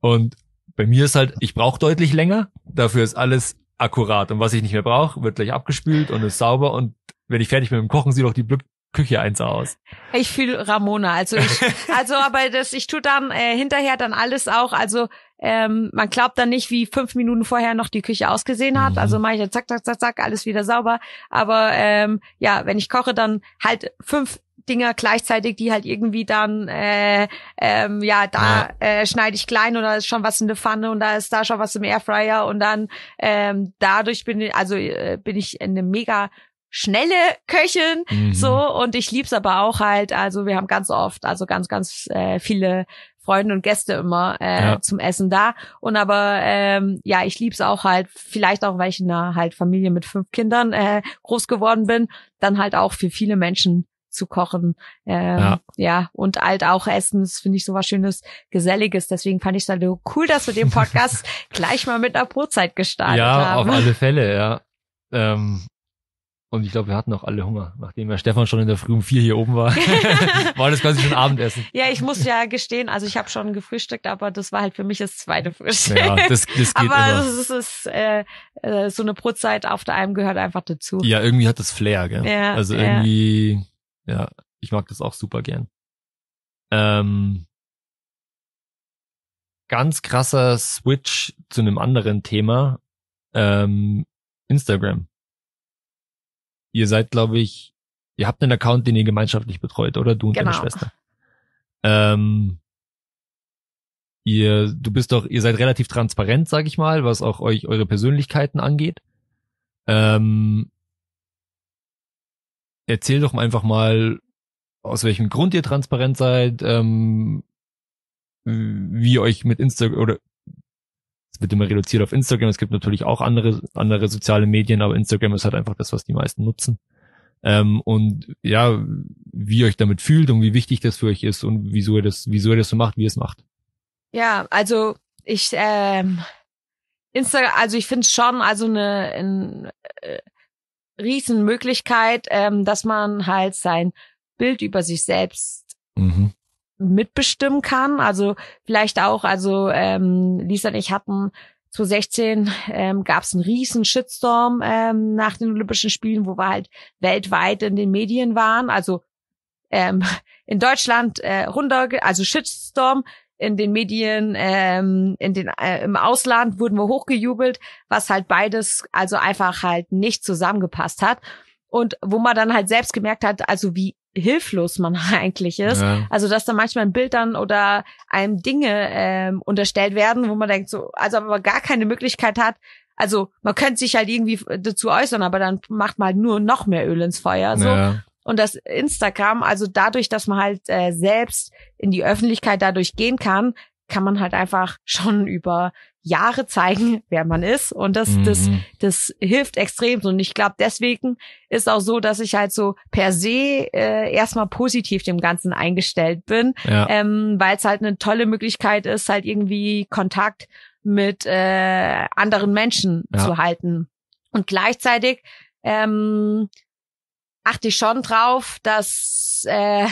Und bei mir ist halt, ich brauche deutlich länger. Dafür ist alles akkurat. Und was ich nicht mehr brauche, wird gleich abgespült und ist sauber. Und wenn ich fertig bin mit dem Kochen, sieht auch die Küche eins aus. Ich fühle Ramona. Also ich, also aber das, ich tue dann äh, hinterher dann alles auch. Also ähm, man glaubt dann nicht, wie fünf Minuten vorher noch die Küche ausgesehen hat. Also mhm. mache ich dann zack, zack, zack, zack, alles wieder sauber. Aber ähm, ja, wenn ich koche, dann halt fünf Dinger gleichzeitig, die halt irgendwie dann, äh, ähm, ja, da äh, schneide ich klein und da ist schon was in der Pfanne und da ist da schon was im Airfryer und dann ähm, dadurch bin ich, also äh, bin ich eine mega schnelle Köchin mhm. so und ich lieb's aber auch halt also wir haben ganz oft also ganz ganz äh, viele Freunde und Gäste immer äh, ja. zum Essen da. Und aber ähm, ja, ich lieb's auch halt, vielleicht auch, weil ich in einer halt Familie mit fünf Kindern äh, groß geworden bin, dann halt auch für viele Menschen zu kochen. Ähm, ja. ja, und halt auch Essen, das finde ich so was Schönes, Geselliges. Deswegen fand ich es so cool, dass wir den Podcast gleich mal mit einer Brotzeit gestartet ja, haben. Ja, auf alle Fälle, ja. Ähm, und ich glaube, wir hatten auch alle Hunger. Nachdem ja Stefan schon in der Früh um vier hier oben war, war das quasi schon Abendessen. Ja, ich muss ja gestehen, also ich habe schon gefrühstückt, aber das war halt für mich das zweite Frühstück. Ja, das, das geht aber immer. es ist, äh, äh, so eine Brotzeit auf der Alm gehört einfach dazu. Ja, irgendwie hat das Flair, gell? Ja, also irgendwie, ja. ja, ich mag das auch super gern. Ähm, ganz krasser Switch zu einem anderen Thema. Ähm, Instagram ihr seid, glaube ich, ihr habt einen Account, den ihr gemeinschaftlich betreut, oder? Du und genau. deine Schwester. Ähm, ihr, du bist doch, ihr seid relativ transparent, sag ich mal, was auch euch eure Persönlichkeiten angeht. Ähm, erzähl doch einfach mal, aus welchem Grund ihr transparent seid, ähm, wie ihr euch mit Instagram oder es wird immer reduziert auf Instagram. Es gibt natürlich auch andere, andere soziale Medien, aber Instagram ist halt einfach das, was die meisten nutzen. Ähm, und ja, wie ihr euch damit fühlt und wie wichtig das für euch ist und wieso ihr das, wieso ihr das so macht, wie ihr es macht. Ja, also ich ähm, Instagram, also ich finde schon also eine, eine äh, Riesenmöglichkeit, ähm, dass man halt sein Bild über sich selbst mhm mitbestimmen kann. Also vielleicht auch, also ähm, Lisa und ich hatten 2016 ähm, gab es einen riesen Shitstorm ähm, nach den Olympischen Spielen, wo wir halt weltweit in den Medien waren. Also ähm, in Deutschland äh, runter, also Shitstorm in den Medien, ähm, in den äh, im Ausland wurden wir hochgejubelt, was halt beides also einfach halt nicht zusammengepasst hat und wo man dann halt selbst gemerkt hat, also wie hilflos man eigentlich ist. Ja. Also dass da manchmal Bildern oder einem Dinge ähm, unterstellt werden, wo man denkt, so, also aber gar keine Möglichkeit hat. Also man könnte sich halt irgendwie dazu äußern, aber dann macht man halt nur noch mehr Öl ins Feuer. So. Ja. Und das Instagram, also dadurch, dass man halt äh, selbst in die Öffentlichkeit dadurch gehen kann, kann man halt einfach schon über Jahre zeigen, wer man ist. Und das, mhm. das, das hilft extrem. Und ich glaube, deswegen ist auch so, dass ich halt so per se äh, erstmal positiv dem Ganzen eingestellt bin, ja. ähm, weil es halt eine tolle Möglichkeit ist, halt irgendwie Kontakt mit äh, anderen Menschen ja. zu halten. Und gleichzeitig ähm, achte ich schon drauf, dass äh,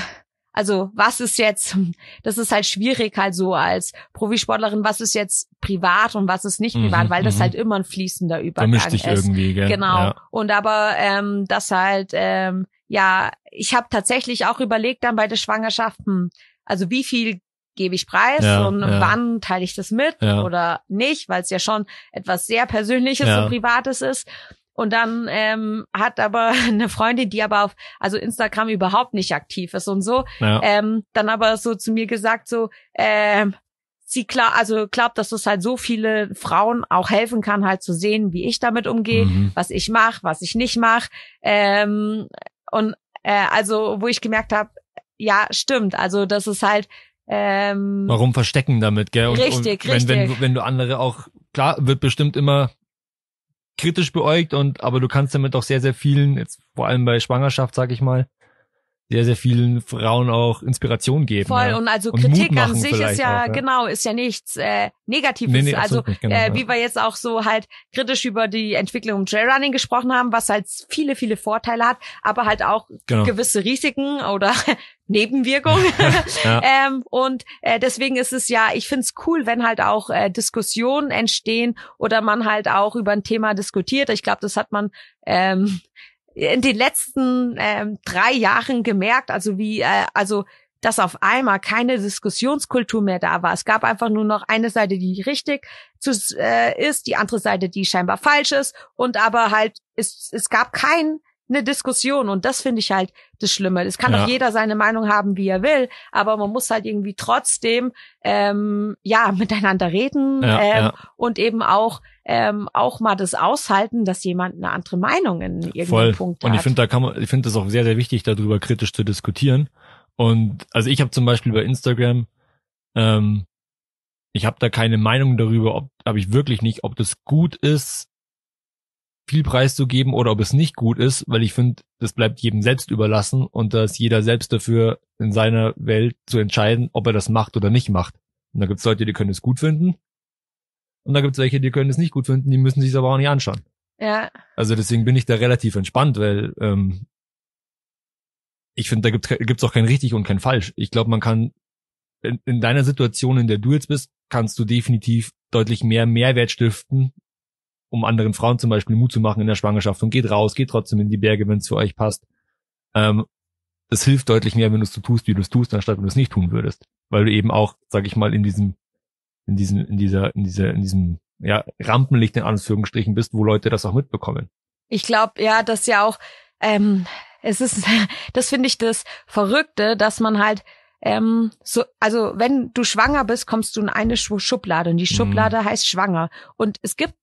also was ist jetzt, das ist halt schwierig halt so als Profisportlerin, was ist jetzt privat und was ist nicht privat, mhm, weil das mhm. halt immer ein fließender Übergang Vermischt dich ist. Irgendwie, gell? Genau. Ja. Und aber ähm, das halt, ähm, ja, ich habe tatsächlich auch überlegt dann bei der Schwangerschaften, also wie viel gebe ich preis ja, und ja. wann teile ich das mit ja. oder nicht, weil es ja schon etwas sehr Persönliches und Privates ist. Und dann ähm, hat aber eine Freundin, die aber auf also Instagram überhaupt nicht aktiv ist und so, ja. ähm, dann aber so zu mir gesagt so, ähm, sie klar, also glaubt, dass es halt so viele Frauen auch helfen kann, halt zu sehen, wie ich damit umgehe, mhm. was ich mache, was ich nicht mache. Ähm, und äh, also wo ich gemerkt habe, ja stimmt, also das ist halt ähm, Warum verstecken damit, gell? Und, richtig, und wenn, richtig. Wenn, wenn du andere auch, klar, wird bestimmt immer kritisch beäugt und aber du kannst damit auch sehr sehr vielen jetzt vor allem bei Schwangerschaft sag ich mal sehr, sehr vielen Frauen auch Inspiration geben. Voll, ja. und also und Kritik an sich ist ja, auch, ja, genau, ist ja nichts äh, Negatives. Nee, nee, also nicht, genau, äh, ja. wie wir jetzt auch so halt kritisch über die Entwicklung im Trailrunning gesprochen haben, was halt viele, viele Vorteile hat, aber halt auch genau. gewisse Risiken oder Nebenwirkungen. ähm, und äh, deswegen ist es ja, ich find's cool, wenn halt auch äh, Diskussionen entstehen oder man halt auch über ein Thema diskutiert. Ich glaube, das hat man ähm, in den letzten ähm, drei Jahren gemerkt, also wie, äh, also dass auf einmal keine Diskussionskultur mehr da war. Es gab einfach nur noch eine Seite, die richtig zu, äh, ist, die andere Seite, die scheinbar falsch ist. Und aber halt, es, es gab kein eine Diskussion und das finde ich halt das Schlimme. Es kann ja. doch jeder seine Meinung haben, wie er will, aber man muss halt irgendwie trotzdem ähm, ja miteinander reden ja, ähm, ja. und eben auch ähm, auch mal das aushalten, dass jemand eine andere Meinung in irgendeinem Voll. Punkt hat. Und ich finde, da kann man, ich finde das auch sehr sehr wichtig, darüber kritisch zu diskutieren. Und also ich habe zum Beispiel bei Instagram ähm, ich habe da keine Meinung darüber, ob habe ich wirklich nicht, ob das gut ist, viel preiszugeben oder ob es nicht gut ist, weil ich finde, das bleibt jedem selbst überlassen und da ist jeder selbst dafür in seiner Welt zu entscheiden, ob er das macht oder nicht macht. Und da gibt es Leute, die können es gut finden und da gibt es welche, die können es nicht gut finden, die müssen sich aber auch nicht anschauen. Ja. Also deswegen bin ich da relativ entspannt, weil ähm, ich finde, da gibt gibt's auch kein richtig und kein falsch. Ich glaube, man kann in, in, deiner Situation, in der du jetzt bist, kannst du definitiv deutlich mehr Mehrwert stiften um anderen Frauen zum Beispiel Mut zu machen in der Schwangerschaft und geht raus, geht trotzdem in die Berge, wenn es für euch passt. Ähm, es hilft deutlich mehr, wenn du es so tust, wie du es tust, anstatt wenn du es nicht tun würdest. Weil du eben auch, sag ich mal, in diesem, in diesem, in dieser, in dieser, in diesem, ja, Rampenlicht in Anführungsstrichen bist, wo Leute das auch mitbekommen. Ich glaube, ja, das ja auch, ähm, es ist, das finde ich das Verrückte, dass man halt, ähm, so, also wenn du schwanger bist, kommst du in eine Schublade und die mhm. Schublade mhm. heißt schwanger. Und es gibt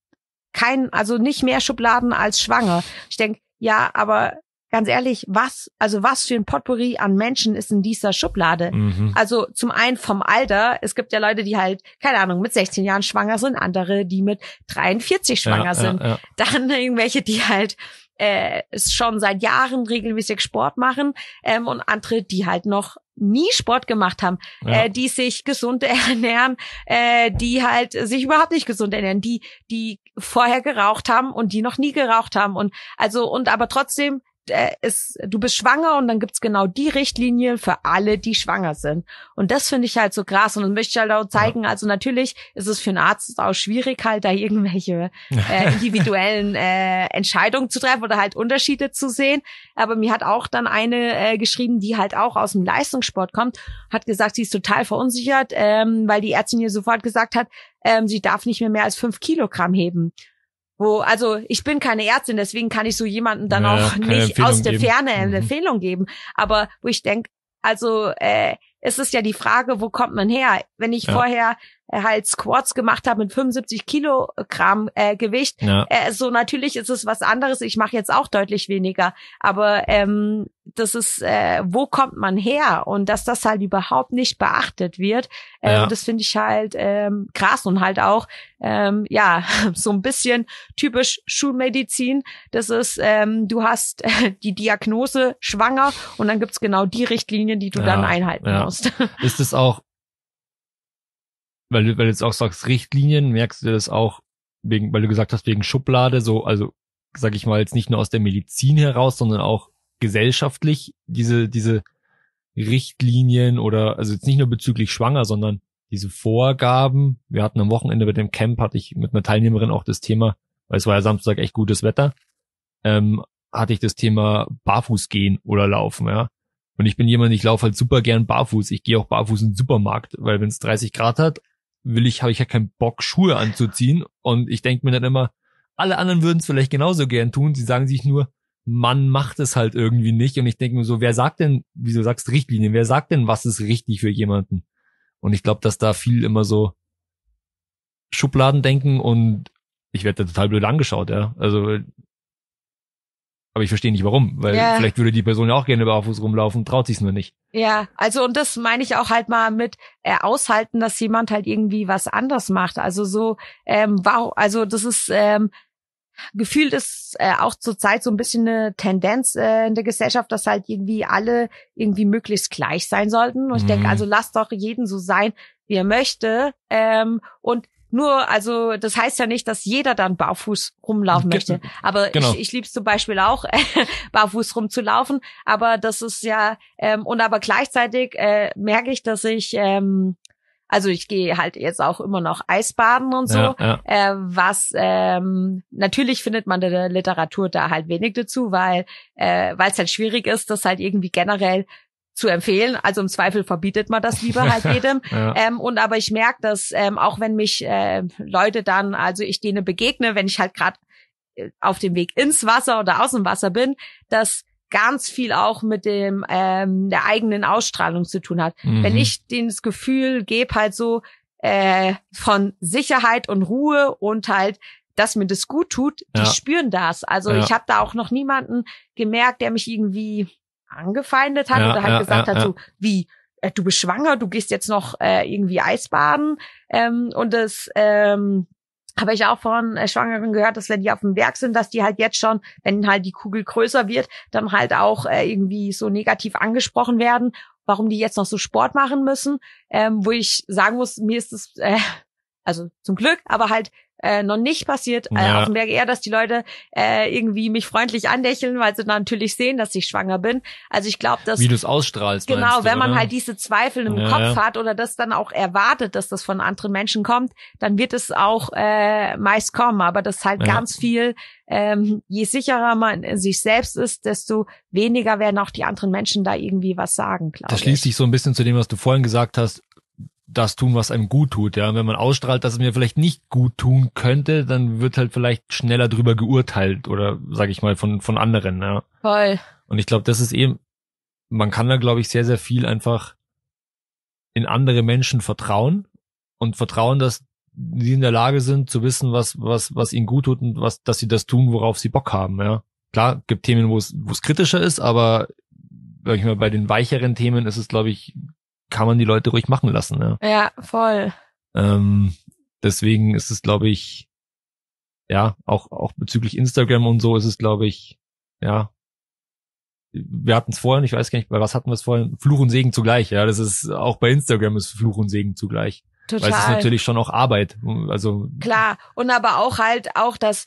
kein, also nicht mehr Schubladen als schwanger. Ich denke, ja, aber ganz ehrlich, was, also was für ein Potpourri an Menschen ist in dieser Schublade? Mhm. Also zum einen vom Alter, es gibt ja Leute, die halt, keine Ahnung, mit 16 Jahren schwanger sind, andere, die mit 43 schwanger ja, sind, ja, ja. dann irgendwelche, die halt äh, schon seit Jahren regelmäßig Sport machen ähm, und andere, die halt noch nie Sport gemacht haben, ja. äh, die sich gesund ernähren, äh, die halt sich überhaupt nicht gesund ernähren, die die vorher geraucht haben und die noch nie geraucht haben und also und aber trotzdem äh, es, du bist schwanger und dann gibt's genau die Richtlinie für alle, die schwanger sind. Und das finde ich halt so krass und das möchte ich halt auch zeigen. Ja. Also natürlich ist es für einen Arzt auch schwierig, halt da irgendwelche äh, individuellen äh, Entscheidungen zu treffen oder halt Unterschiede zu sehen. Aber mir hat auch dann eine äh, geschrieben, die halt auch aus dem Leistungssport kommt, hat gesagt, sie ist total verunsichert, ähm, weil die Ärztin ihr sofort gesagt hat, ähm, sie darf nicht mehr mehr als fünf Kilogramm heben wo, also ich bin keine Ärztin, deswegen kann ich so jemanden dann ja, auch nicht Empfehlung aus der geben. Ferne eine mhm. Empfehlung geben. Aber wo ich denke, also äh, es ist ja die Frage, wo kommt man her? Wenn ich ja. vorher äh, halt Squats gemacht habe mit 75 Kilogramm äh, Gewicht. Ja. Äh, so natürlich ist es was anderes. Ich mache jetzt auch deutlich weniger, aber ähm, das ist, äh, wo kommt man her? Und dass das halt überhaupt nicht beachtet wird, äh, ja. das finde ich halt ähm, krass und halt auch, ähm, ja, so ein bisschen typisch Schulmedizin. Das ist, ähm, du hast äh, die Diagnose schwanger und dann gibt's genau die Richtlinien, die du ja. dann einhalten musst. Ist es auch weil du, weil du jetzt auch sagst, Richtlinien, merkst du das auch wegen, weil du gesagt hast, wegen Schublade, so, also, sag ich mal, jetzt nicht nur aus der Medizin heraus, sondern auch gesellschaftlich diese, diese Richtlinien oder, also jetzt nicht nur bezüglich Schwanger, sondern diese Vorgaben. Wir hatten am Wochenende mit dem Camp, hatte ich mit einer Teilnehmerin auch das Thema, weil es war ja Samstag echt gutes Wetter, ähm, hatte ich das Thema Barfuß gehen oder laufen, ja. Und ich bin jemand, ich laufe halt super gern barfuß. Ich gehe auch barfuß in den Supermarkt, weil wenn es 30 Grad hat will ich, habe ich ja keinen Bock, Schuhe anzuziehen. Und ich denke mir dann immer, alle anderen würden es vielleicht genauso gern tun. Sie sagen sich nur, man macht es halt irgendwie nicht. Und ich denke mir so, wer sagt denn, wieso sagst Richtlinien, wer sagt denn, was ist richtig für jemanden? Und ich glaube, dass da viel immer so Schubladen denken und ich werde da total blöd angeschaut, ja. Also aber ich verstehe nicht warum, weil yeah. vielleicht würde die Person ja auch gerne barfuß rumlaufen, traut sich's nur nicht. Ja, also und das meine ich auch halt mal mit äh, aushalten, dass jemand halt irgendwie was anders macht. Also so, ähm, wow, also das ist ähm, gefühlt ist äh, auch zurzeit so ein bisschen eine Tendenz äh, in der Gesellschaft, dass halt irgendwie alle irgendwie möglichst gleich sein sollten. Und ich denke, mhm. also lasst doch jeden so sein, wie er möchte. Ähm, und nur, also das heißt ja nicht, dass jeder dann barfuß rumlaufen möchte. Aber genau. ich, ich liebe es zum Beispiel auch, barfuß rumzulaufen. Aber das ist ja, ähm, und aber gleichzeitig äh, merke ich, dass ich ähm, also ich gehe halt jetzt auch immer noch Eisbaden und so. Ja, ja. Äh, was ähm, natürlich findet man in der Literatur da halt wenig dazu, weil äh, es halt schwierig ist, das halt irgendwie generell zu empfehlen. Also im Zweifel verbietet man das lieber halt jedem. ja. ähm, und aber ich merke, dass ähm, auch wenn mich äh, Leute dann, also ich denen begegne, wenn ich halt gerade äh, auf dem Weg ins Wasser oder aus dem Wasser bin, dass ganz viel auch mit dem ähm, der eigenen Ausstrahlung zu tun hat. Mhm. Wenn ich denen das Gefühl gebe, halt so äh, von Sicherheit und Ruhe und halt dass mir das gut tut, die ja. spüren das. Also ja. ich habe da auch noch niemanden gemerkt, der mich irgendwie angefeindet hat ja, oder halt ja, gesagt ja, hat, so wie, äh, du bist schwanger, du gehst jetzt noch äh, irgendwie Eisbaden. Ähm, und das ähm, habe ich auch von äh, Schwangeren gehört, dass wenn die auf dem Berg sind, dass die halt jetzt schon, wenn halt die Kugel größer wird, dann halt auch äh, irgendwie so negativ angesprochen werden, warum die jetzt noch so Sport machen müssen. Ähm, wo ich sagen muss, mir ist das, äh, also zum Glück, aber halt äh, noch nicht passiert. Äh, ja. auf dem Berg eher, dass die Leute äh, irgendwie mich freundlich andächeln, weil sie dann natürlich sehen, dass ich schwanger bin. Also ich glaube, dass... Wie du es ausstrahlst. Genau, du, wenn man oder? halt diese Zweifel im ja, Kopf hat oder das dann auch erwartet, dass das von anderen Menschen kommt, dann wird es auch äh, meist kommen. Aber das ist halt ganz viel... Ähm, je sicherer man in sich selbst ist, desto weniger werden auch die anderen Menschen da irgendwie was sagen, glaube ich. Das schließt sich so ein bisschen zu dem, was du vorhin gesagt hast das tun, was einem gut tut. Ja, und wenn man ausstrahlt, dass es mir vielleicht nicht gut tun könnte, dann wird halt vielleicht schneller drüber geurteilt oder sage ich mal von von anderen. Ja. Voll. Und ich glaube, das ist eben, man kann da glaube ich sehr sehr viel einfach in andere Menschen vertrauen und vertrauen, dass die in der Lage sind zu wissen, was was was ihnen gut tut und was, dass sie das tun, worauf sie Bock haben. Ja. Klar, gibt Themen, wo es wo es kritischer ist, aber sag ich mal, bei den weicheren Themen ist es glaube ich kann man die Leute ruhig machen lassen. Ne? Ja, voll. Ähm, deswegen ist es, glaube ich, ja, auch, auch bezüglich Instagram und so ist es, glaube ich, ja, wir hatten es vorhin, ich weiß gar nicht, bei was hatten wir es vorhin? Fluch und Segen zugleich, ja. Das ist auch bei Instagram ist Fluch und Segen zugleich. Total. Weil es ist natürlich schon auch Arbeit. Also klar, und aber auch halt auch das,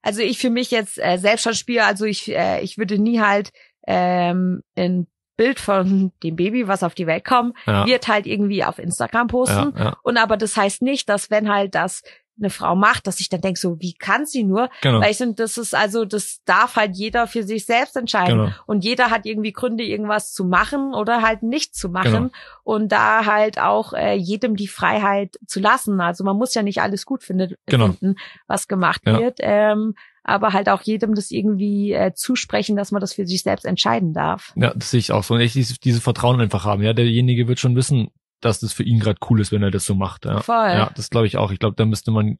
also ich für mich jetzt äh, selbst schon spiele, also ich, äh, ich würde nie halt ähm, in Bild von dem Baby, was auf die Welt kommt, ja. wird halt irgendwie auf Instagram posten. Ja, ja. Und aber das heißt nicht, dass wenn halt das eine Frau macht, dass ich dann denke, so wie kann sie nur? Genau. Weil ich finde, das ist also, das darf halt jeder für sich selbst entscheiden. Genau. Und jeder hat irgendwie Gründe, irgendwas zu machen oder halt nicht zu machen. Genau. Und da halt auch äh, jedem die Freiheit zu lassen. Also man muss ja nicht alles gut findet, genau. finden, was gemacht ja. wird. Ähm, aber halt auch jedem das irgendwie äh, zusprechen, dass man das für sich selbst entscheiden darf. Ja, das sehe ich auch so. Und echt dieses, dieses Vertrauen einfach haben. Ja, derjenige wird schon wissen, dass das für ihn gerade cool ist, wenn er das so macht. Ja, Voll. ja das glaube ich auch. Ich glaube, da müsste man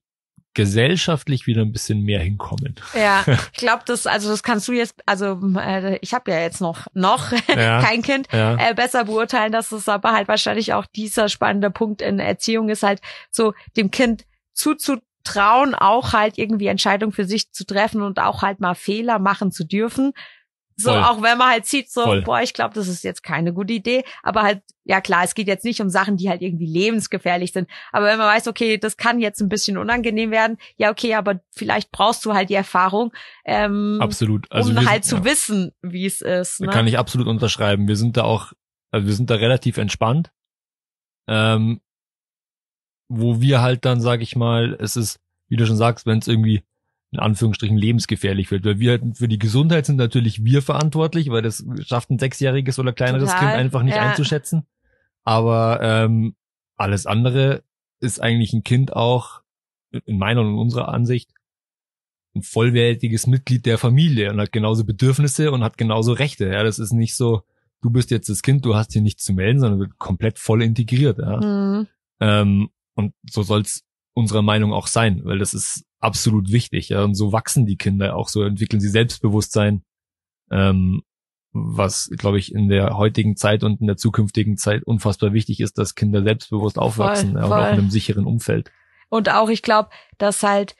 gesellschaftlich wieder ein bisschen mehr hinkommen. Ja, ich glaube, das, also das kannst du jetzt, also äh, ich habe ja jetzt noch noch ja, kein Kind, ja. äh, besser beurteilen, dass es aber halt wahrscheinlich auch dieser spannende Punkt in Erziehung ist, halt so dem Kind zuzu Vertrauen, auch halt irgendwie Entscheidungen für sich zu treffen und auch halt mal Fehler machen zu dürfen. So, Voll. auch wenn man halt sieht, so, Voll. boah, ich glaube, das ist jetzt keine gute Idee. Aber halt, ja klar, es geht jetzt nicht um Sachen, die halt irgendwie lebensgefährlich sind. Aber wenn man weiß, okay, das kann jetzt ein bisschen unangenehm werden, ja, okay, aber vielleicht brauchst du halt die Erfahrung, ähm, absolut. Also um halt zu ja. wissen, wie es ist. Ne? Kann ich absolut unterschreiben. Wir sind da auch, also wir sind da relativ entspannt. Ähm, wo wir halt dann, sag ich mal, es ist, wie du schon sagst, wenn es irgendwie in Anführungsstrichen lebensgefährlich wird, weil wir halt für die Gesundheit sind natürlich wir verantwortlich, weil das schafft ein sechsjähriges oder kleineres Total. Kind einfach nicht ja. einzuschätzen. Aber ähm, alles andere ist eigentlich ein Kind auch in meiner und in unserer Ansicht ein vollwertiges Mitglied der Familie und hat genauso Bedürfnisse und hat genauso Rechte. Ja, das ist nicht so, du bist jetzt das Kind, du hast hier nichts zu melden, sondern wird komplett voll integriert. Ja. Mhm. Ähm, und so soll's unserer Meinung auch sein, weil das ist absolut wichtig. Ja? Und so wachsen die Kinder auch, so entwickeln sie Selbstbewusstsein, ähm, was, glaube ich, in der heutigen Zeit und in der zukünftigen Zeit unfassbar wichtig ist, dass Kinder selbstbewusst aufwachsen voll, ja, und voll. auch in einem sicheren Umfeld. Und auch, ich glaube, dass halt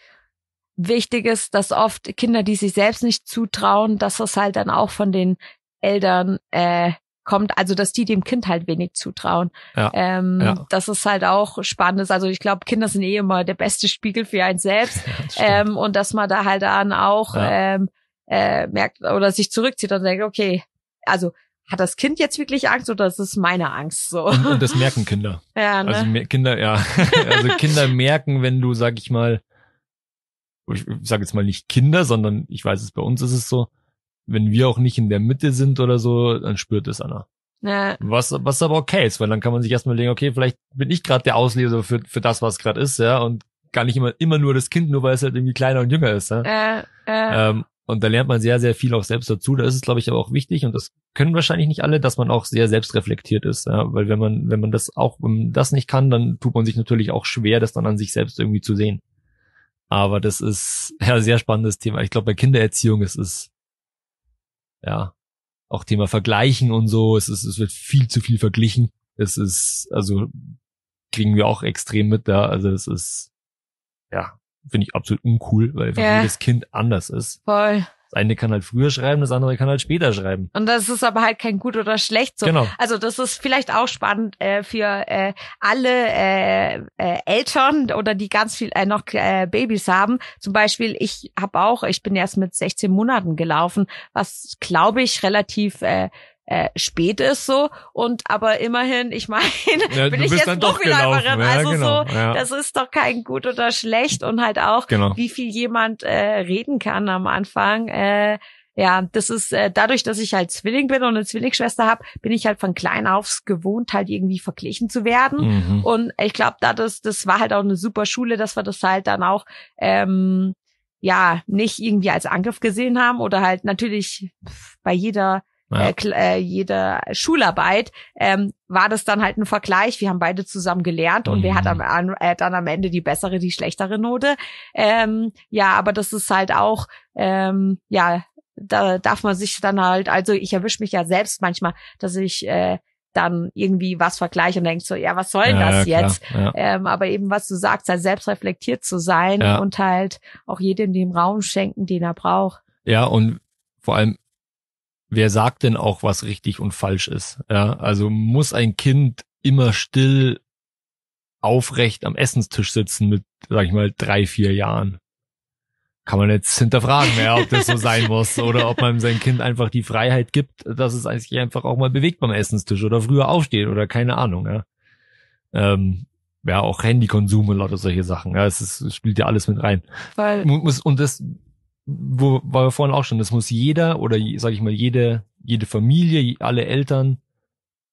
wichtig ist, dass oft Kinder, die sich selbst nicht zutrauen, dass das halt dann auch von den Eltern äh, kommt, also dass die dem Kind halt wenig zutrauen. Ja, ähm, ja. Das ist halt auch spannend. Also ich glaube, Kinder sind eh immer der beste Spiegel für einen selbst. Ja, ähm, und dass man da halt dann auch ähm, äh, merkt oder sich zurückzieht und denkt, okay, also hat das Kind jetzt wirklich Angst oder ist es meine Angst so? Und, und das merken Kinder. Ja, ne? Also Kinder, ja. Also Kinder merken, wenn du, sag ich mal, ich sage jetzt mal nicht Kinder, sondern ich weiß es, bei uns ist es so, wenn wir auch nicht in der Mitte sind oder so, dann spürt es einer. Ja. Was, was aber okay ist, weil dann kann man sich erstmal denken, okay, vielleicht bin ich gerade der Ausleser für, für das, was gerade ist, ja, und gar nicht immer, immer nur das Kind, nur weil es halt irgendwie kleiner und jünger ist. Ja? Äh, äh. Ähm, und da lernt man sehr, sehr viel auch selbst dazu. Da ist es, glaube ich, aber auch wichtig, und das können wahrscheinlich nicht alle, dass man auch sehr selbstreflektiert ist. Ja? Weil wenn man, wenn man das auch, wenn man das nicht kann, dann tut man sich natürlich auch schwer, das dann an sich selbst irgendwie zu sehen. Aber das ist ja sehr spannendes Thema. Ich glaube, bei Kindererziehung ist es ja, auch Thema Vergleichen und so, es ist, es wird viel zu viel verglichen. Es ist, also kriegen wir auch extrem mit da. Ja. Also es ist, ja, finde ich absolut uncool, weil ja. jedes Kind anders ist. Voll. Das eine kann halt früher schreiben, das andere kann halt später schreiben. Und das ist aber halt kein gut oder schlecht so. Genau. Also das ist vielleicht auch spannend äh, für äh, alle äh, äh, Eltern oder die ganz viel äh, noch äh, Babys haben. Zum Beispiel, ich habe auch, ich bin erst mit 16 Monaten gelaufen, was glaube ich relativ äh, äh, spät ist so. Und aber immerhin, ich meine, ja, bin ich jetzt Profiläuferin. Ja, also genau, so, ja. das ist doch kein gut oder schlecht und halt auch, genau. wie viel jemand äh, reden kann am Anfang. Äh, ja, das ist äh, dadurch, dass ich halt Zwilling bin und eine Zwillingsschwester habe, bin ich halt von klein auf gewohnt, halt irgendwie verglichen zu werden. Mhm. Und ich glaube, da das, das war halt auch eine super Schule, dass wir das halt dann auch ähm, ja nicht irgendwie als Angriff gesehen haben oder halt natürlich bei jeder ja. Äh, äh, jede Schularbeit, ähm, war das dann halt ein Vergleich. Wir haben beide zusammen gelernt und mhm. wer hat mhm. am, an, äh, dann am Ende die bessere, die schlechtere Note. Ähm, ja, aber das ist halt auch, ähm, ja, da darf man sich dann halt, also ich erwische mich ja selbst manchmal, dass ich äh, dann irgendwie was vergleiche und denke so, ja, was soll ja, das ja, jetzt? ja. ähm, aber eben, was du sagst, halt selbst reflektiert zu sein und halt auch jedem den Raum schenken, den er braucht. Ja, und vor allem wer sagt denn auch, was richtig und falsch ist? Ja, also muss ein Kind immer still aufrecht am Essenstisch sitzen mit, sag ich mal, drei, vier Jahren. Kann man jetzt hinterfragen, ja, ob das so sein muss oder ob man seinem Kind einfach die Freiheit gibt, dass es sich einfach auch mal bewegt beim Essenstisch oder früher aufsteht oder keine Ahnung. Ja, ähm, ja auch Handykonsum und lauter solche Sachen. Ja, es, ist, es spielt ja alles mit rein. Weil muss, und das wo war wir vorhin auch schon, das muss jeder oder sage ich mal jede jede Familie, alle Eltern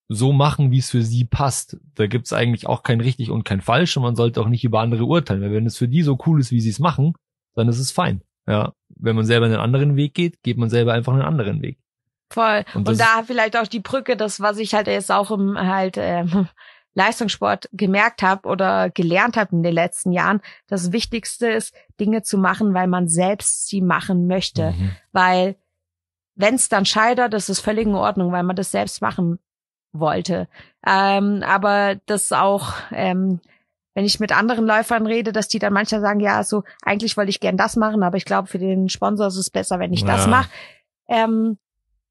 so machen, wie es für sie passt. Da gibt's eigentlich auch kein richtig und kein falsch und man sollte auch nicht über andere urteilen, weil wenn es für die so cool ist, wie sie es machen, dann ist es fein. Ja, wenn man selber einen anderen Weg geht, geht man selber einfach einen anderen Weg. Voll. Und, und da vielleicht auch die Brücke, das was ich halt jetzt auch im halt ähm, Leistungssport gemerkt habe oder gelernt habe in den letzten Jahren, das Wichtigste ist, Dinge zu machen, weil man selbst sie machen möchte. Mhm. Weil wenn es dann scheitert, das ist völlig in Ordnung, weil man das selbst machen wollte. Ähm, aber das auch, ähm, wenn ich mit anderen Läufern rede, dass die dann manchmal sagen, ja, so eigentlich wollte ich gern das machen, aber ich glaube, für den Sponsor ist es besser, wenn ich ja. das mache. Ähm,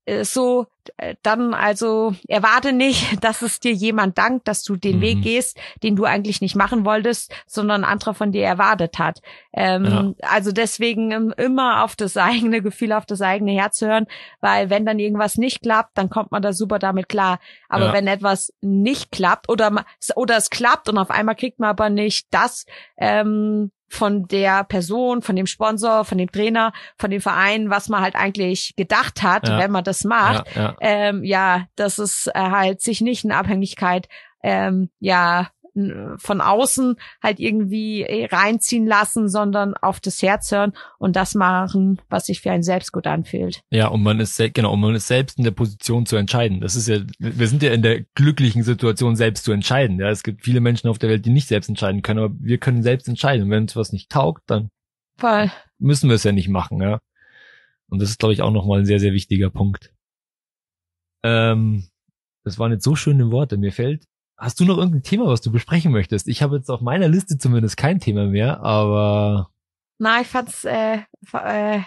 äh, so, äh, dann also erwarte nicht, dass es dir jemand dankt, dass du den mhm. Weg gehst, den du eigentlich nicht machen wolltest, sondern ein anderer von dir erwartet hat. Ähm, ja. Also deswegen ähm, immer auf das eigene Gefühl, auf das eigene Herz hören, weil wenn dann irgendwas nicht klappt, dann kommt man da super damit klar. Aber ja. wenn etwas nicht klappt oder, oder es klappt und auf einmal kriegt man aber nicht das, ähm, von der Person, von dem Sponsor, von dem Trainer, von dem Verein, was man halt eigentlich gedacht hat, ja. wenn man das macht. Ja, ja. Ähm, ja, dass es äh, halt sich nicht in Abhängigkeit ähm, ja von außen halt irgendwie äh, reinziehen lassen, sondern auf das Herz hören und das machen, was sich für einen selbst gut anfühlt. Ja, und man ist genau, und man ist selbst in der Position zu entscheiden. Das ist ja, wir sind ja in der glücklichen Situation, selbst zu entscheiden. Ja, es gibt viele Menschen auf der Welt, die nicht selbst entscheiden können, aber wir können selbst entscheiden. Und wenn uns was nicht taugt, dann Voll. müssen wir es ja nicht machen. Ja, und das ist, glaube ich, auch nochmal ein sehr, sehr wichtiger Punkt. Ähm, das waren jetzt so schöne Worte. Mir fällt Hast du noch irgendein Thema, was du besprechen möchtest? Ich habe jetzt auf meiner Liste zumindest kein Thema mehr, aber. Na, ich fand's äh, äh,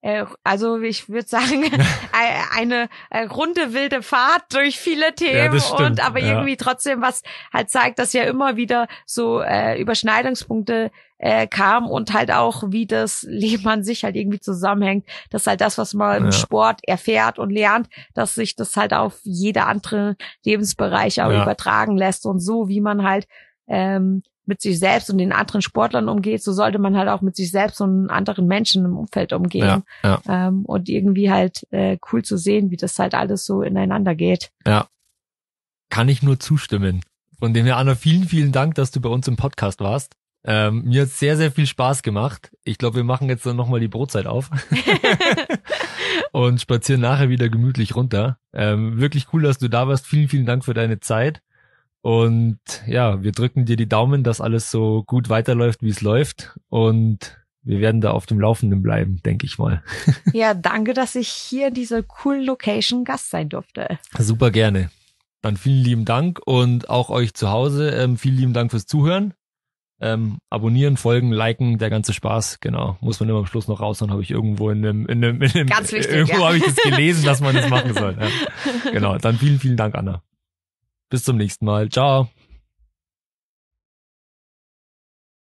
äh also ich würde sagen, eine äh, runde wilde Fahrt durch viele Themen ja, und aber irgendwie ja. trotzdem was halt zeigt, dass ja immer wieder so äh, Überschneidungspunkte äh, kam und halt auch, wie das Leben an sich halt irgendwie zusammenhängt, dass halt das, was man ja. im Sport erfährt und lernt, dass sich das halt auf jede andere Lebensbereiche auch ja. übertragen lässt und so, wie man halt ähm, mit sich selbst und den anderen Sportlern umgeht, so sollte man halt auch mit sich selbst und anderen Menschen im Umfeld umgehen. Ja, ja. Ähm, und irgendwie halt äh, cool zu sehen, wie das halt alles so ineinander geht. Ja. Kann ich nur zustimmen. Von dem her, Anna, vielen, vielen Dank, dass du bei uns im Podcast warst. Ähm, mir hat sehr, sehr viel Spaß gemacht. Ich glaube, wir machen jetzt dann nochmal die Brotzeit auf und spazieren nachher wieder gemütlich runter. Ähm, wirklich cool, dass du da warst. Vielen, vielen Dank für deine Zeit. Und ja, wir drücken dir die Daumen, dass alles so gut weiterläuft, wie es läuft. Und wir werden da auf dem Laufenden bleiben, denke ich mal. ja, danke, dass ich hier in dieser coolen Location Gast sein durfte. Super gerne. Dann vielen lieben Dank und auch euch zu Hause. Ähm, vielen lieben Dank fürs Zuhören. Ähm, abonnieren, folgen, liken, der ganze Spaß, genau. Muss man immer am Schluss noch raus, dann habe ich irgendwo in einem, in einem, in einem Ganz wichtig, äh, irgendwo ja. habe ich das gelesen, dass man das machen soll. Ja. Genau, dann vielen, vielen Dank, Anna. Bis zum nächsten Mal. Ciao.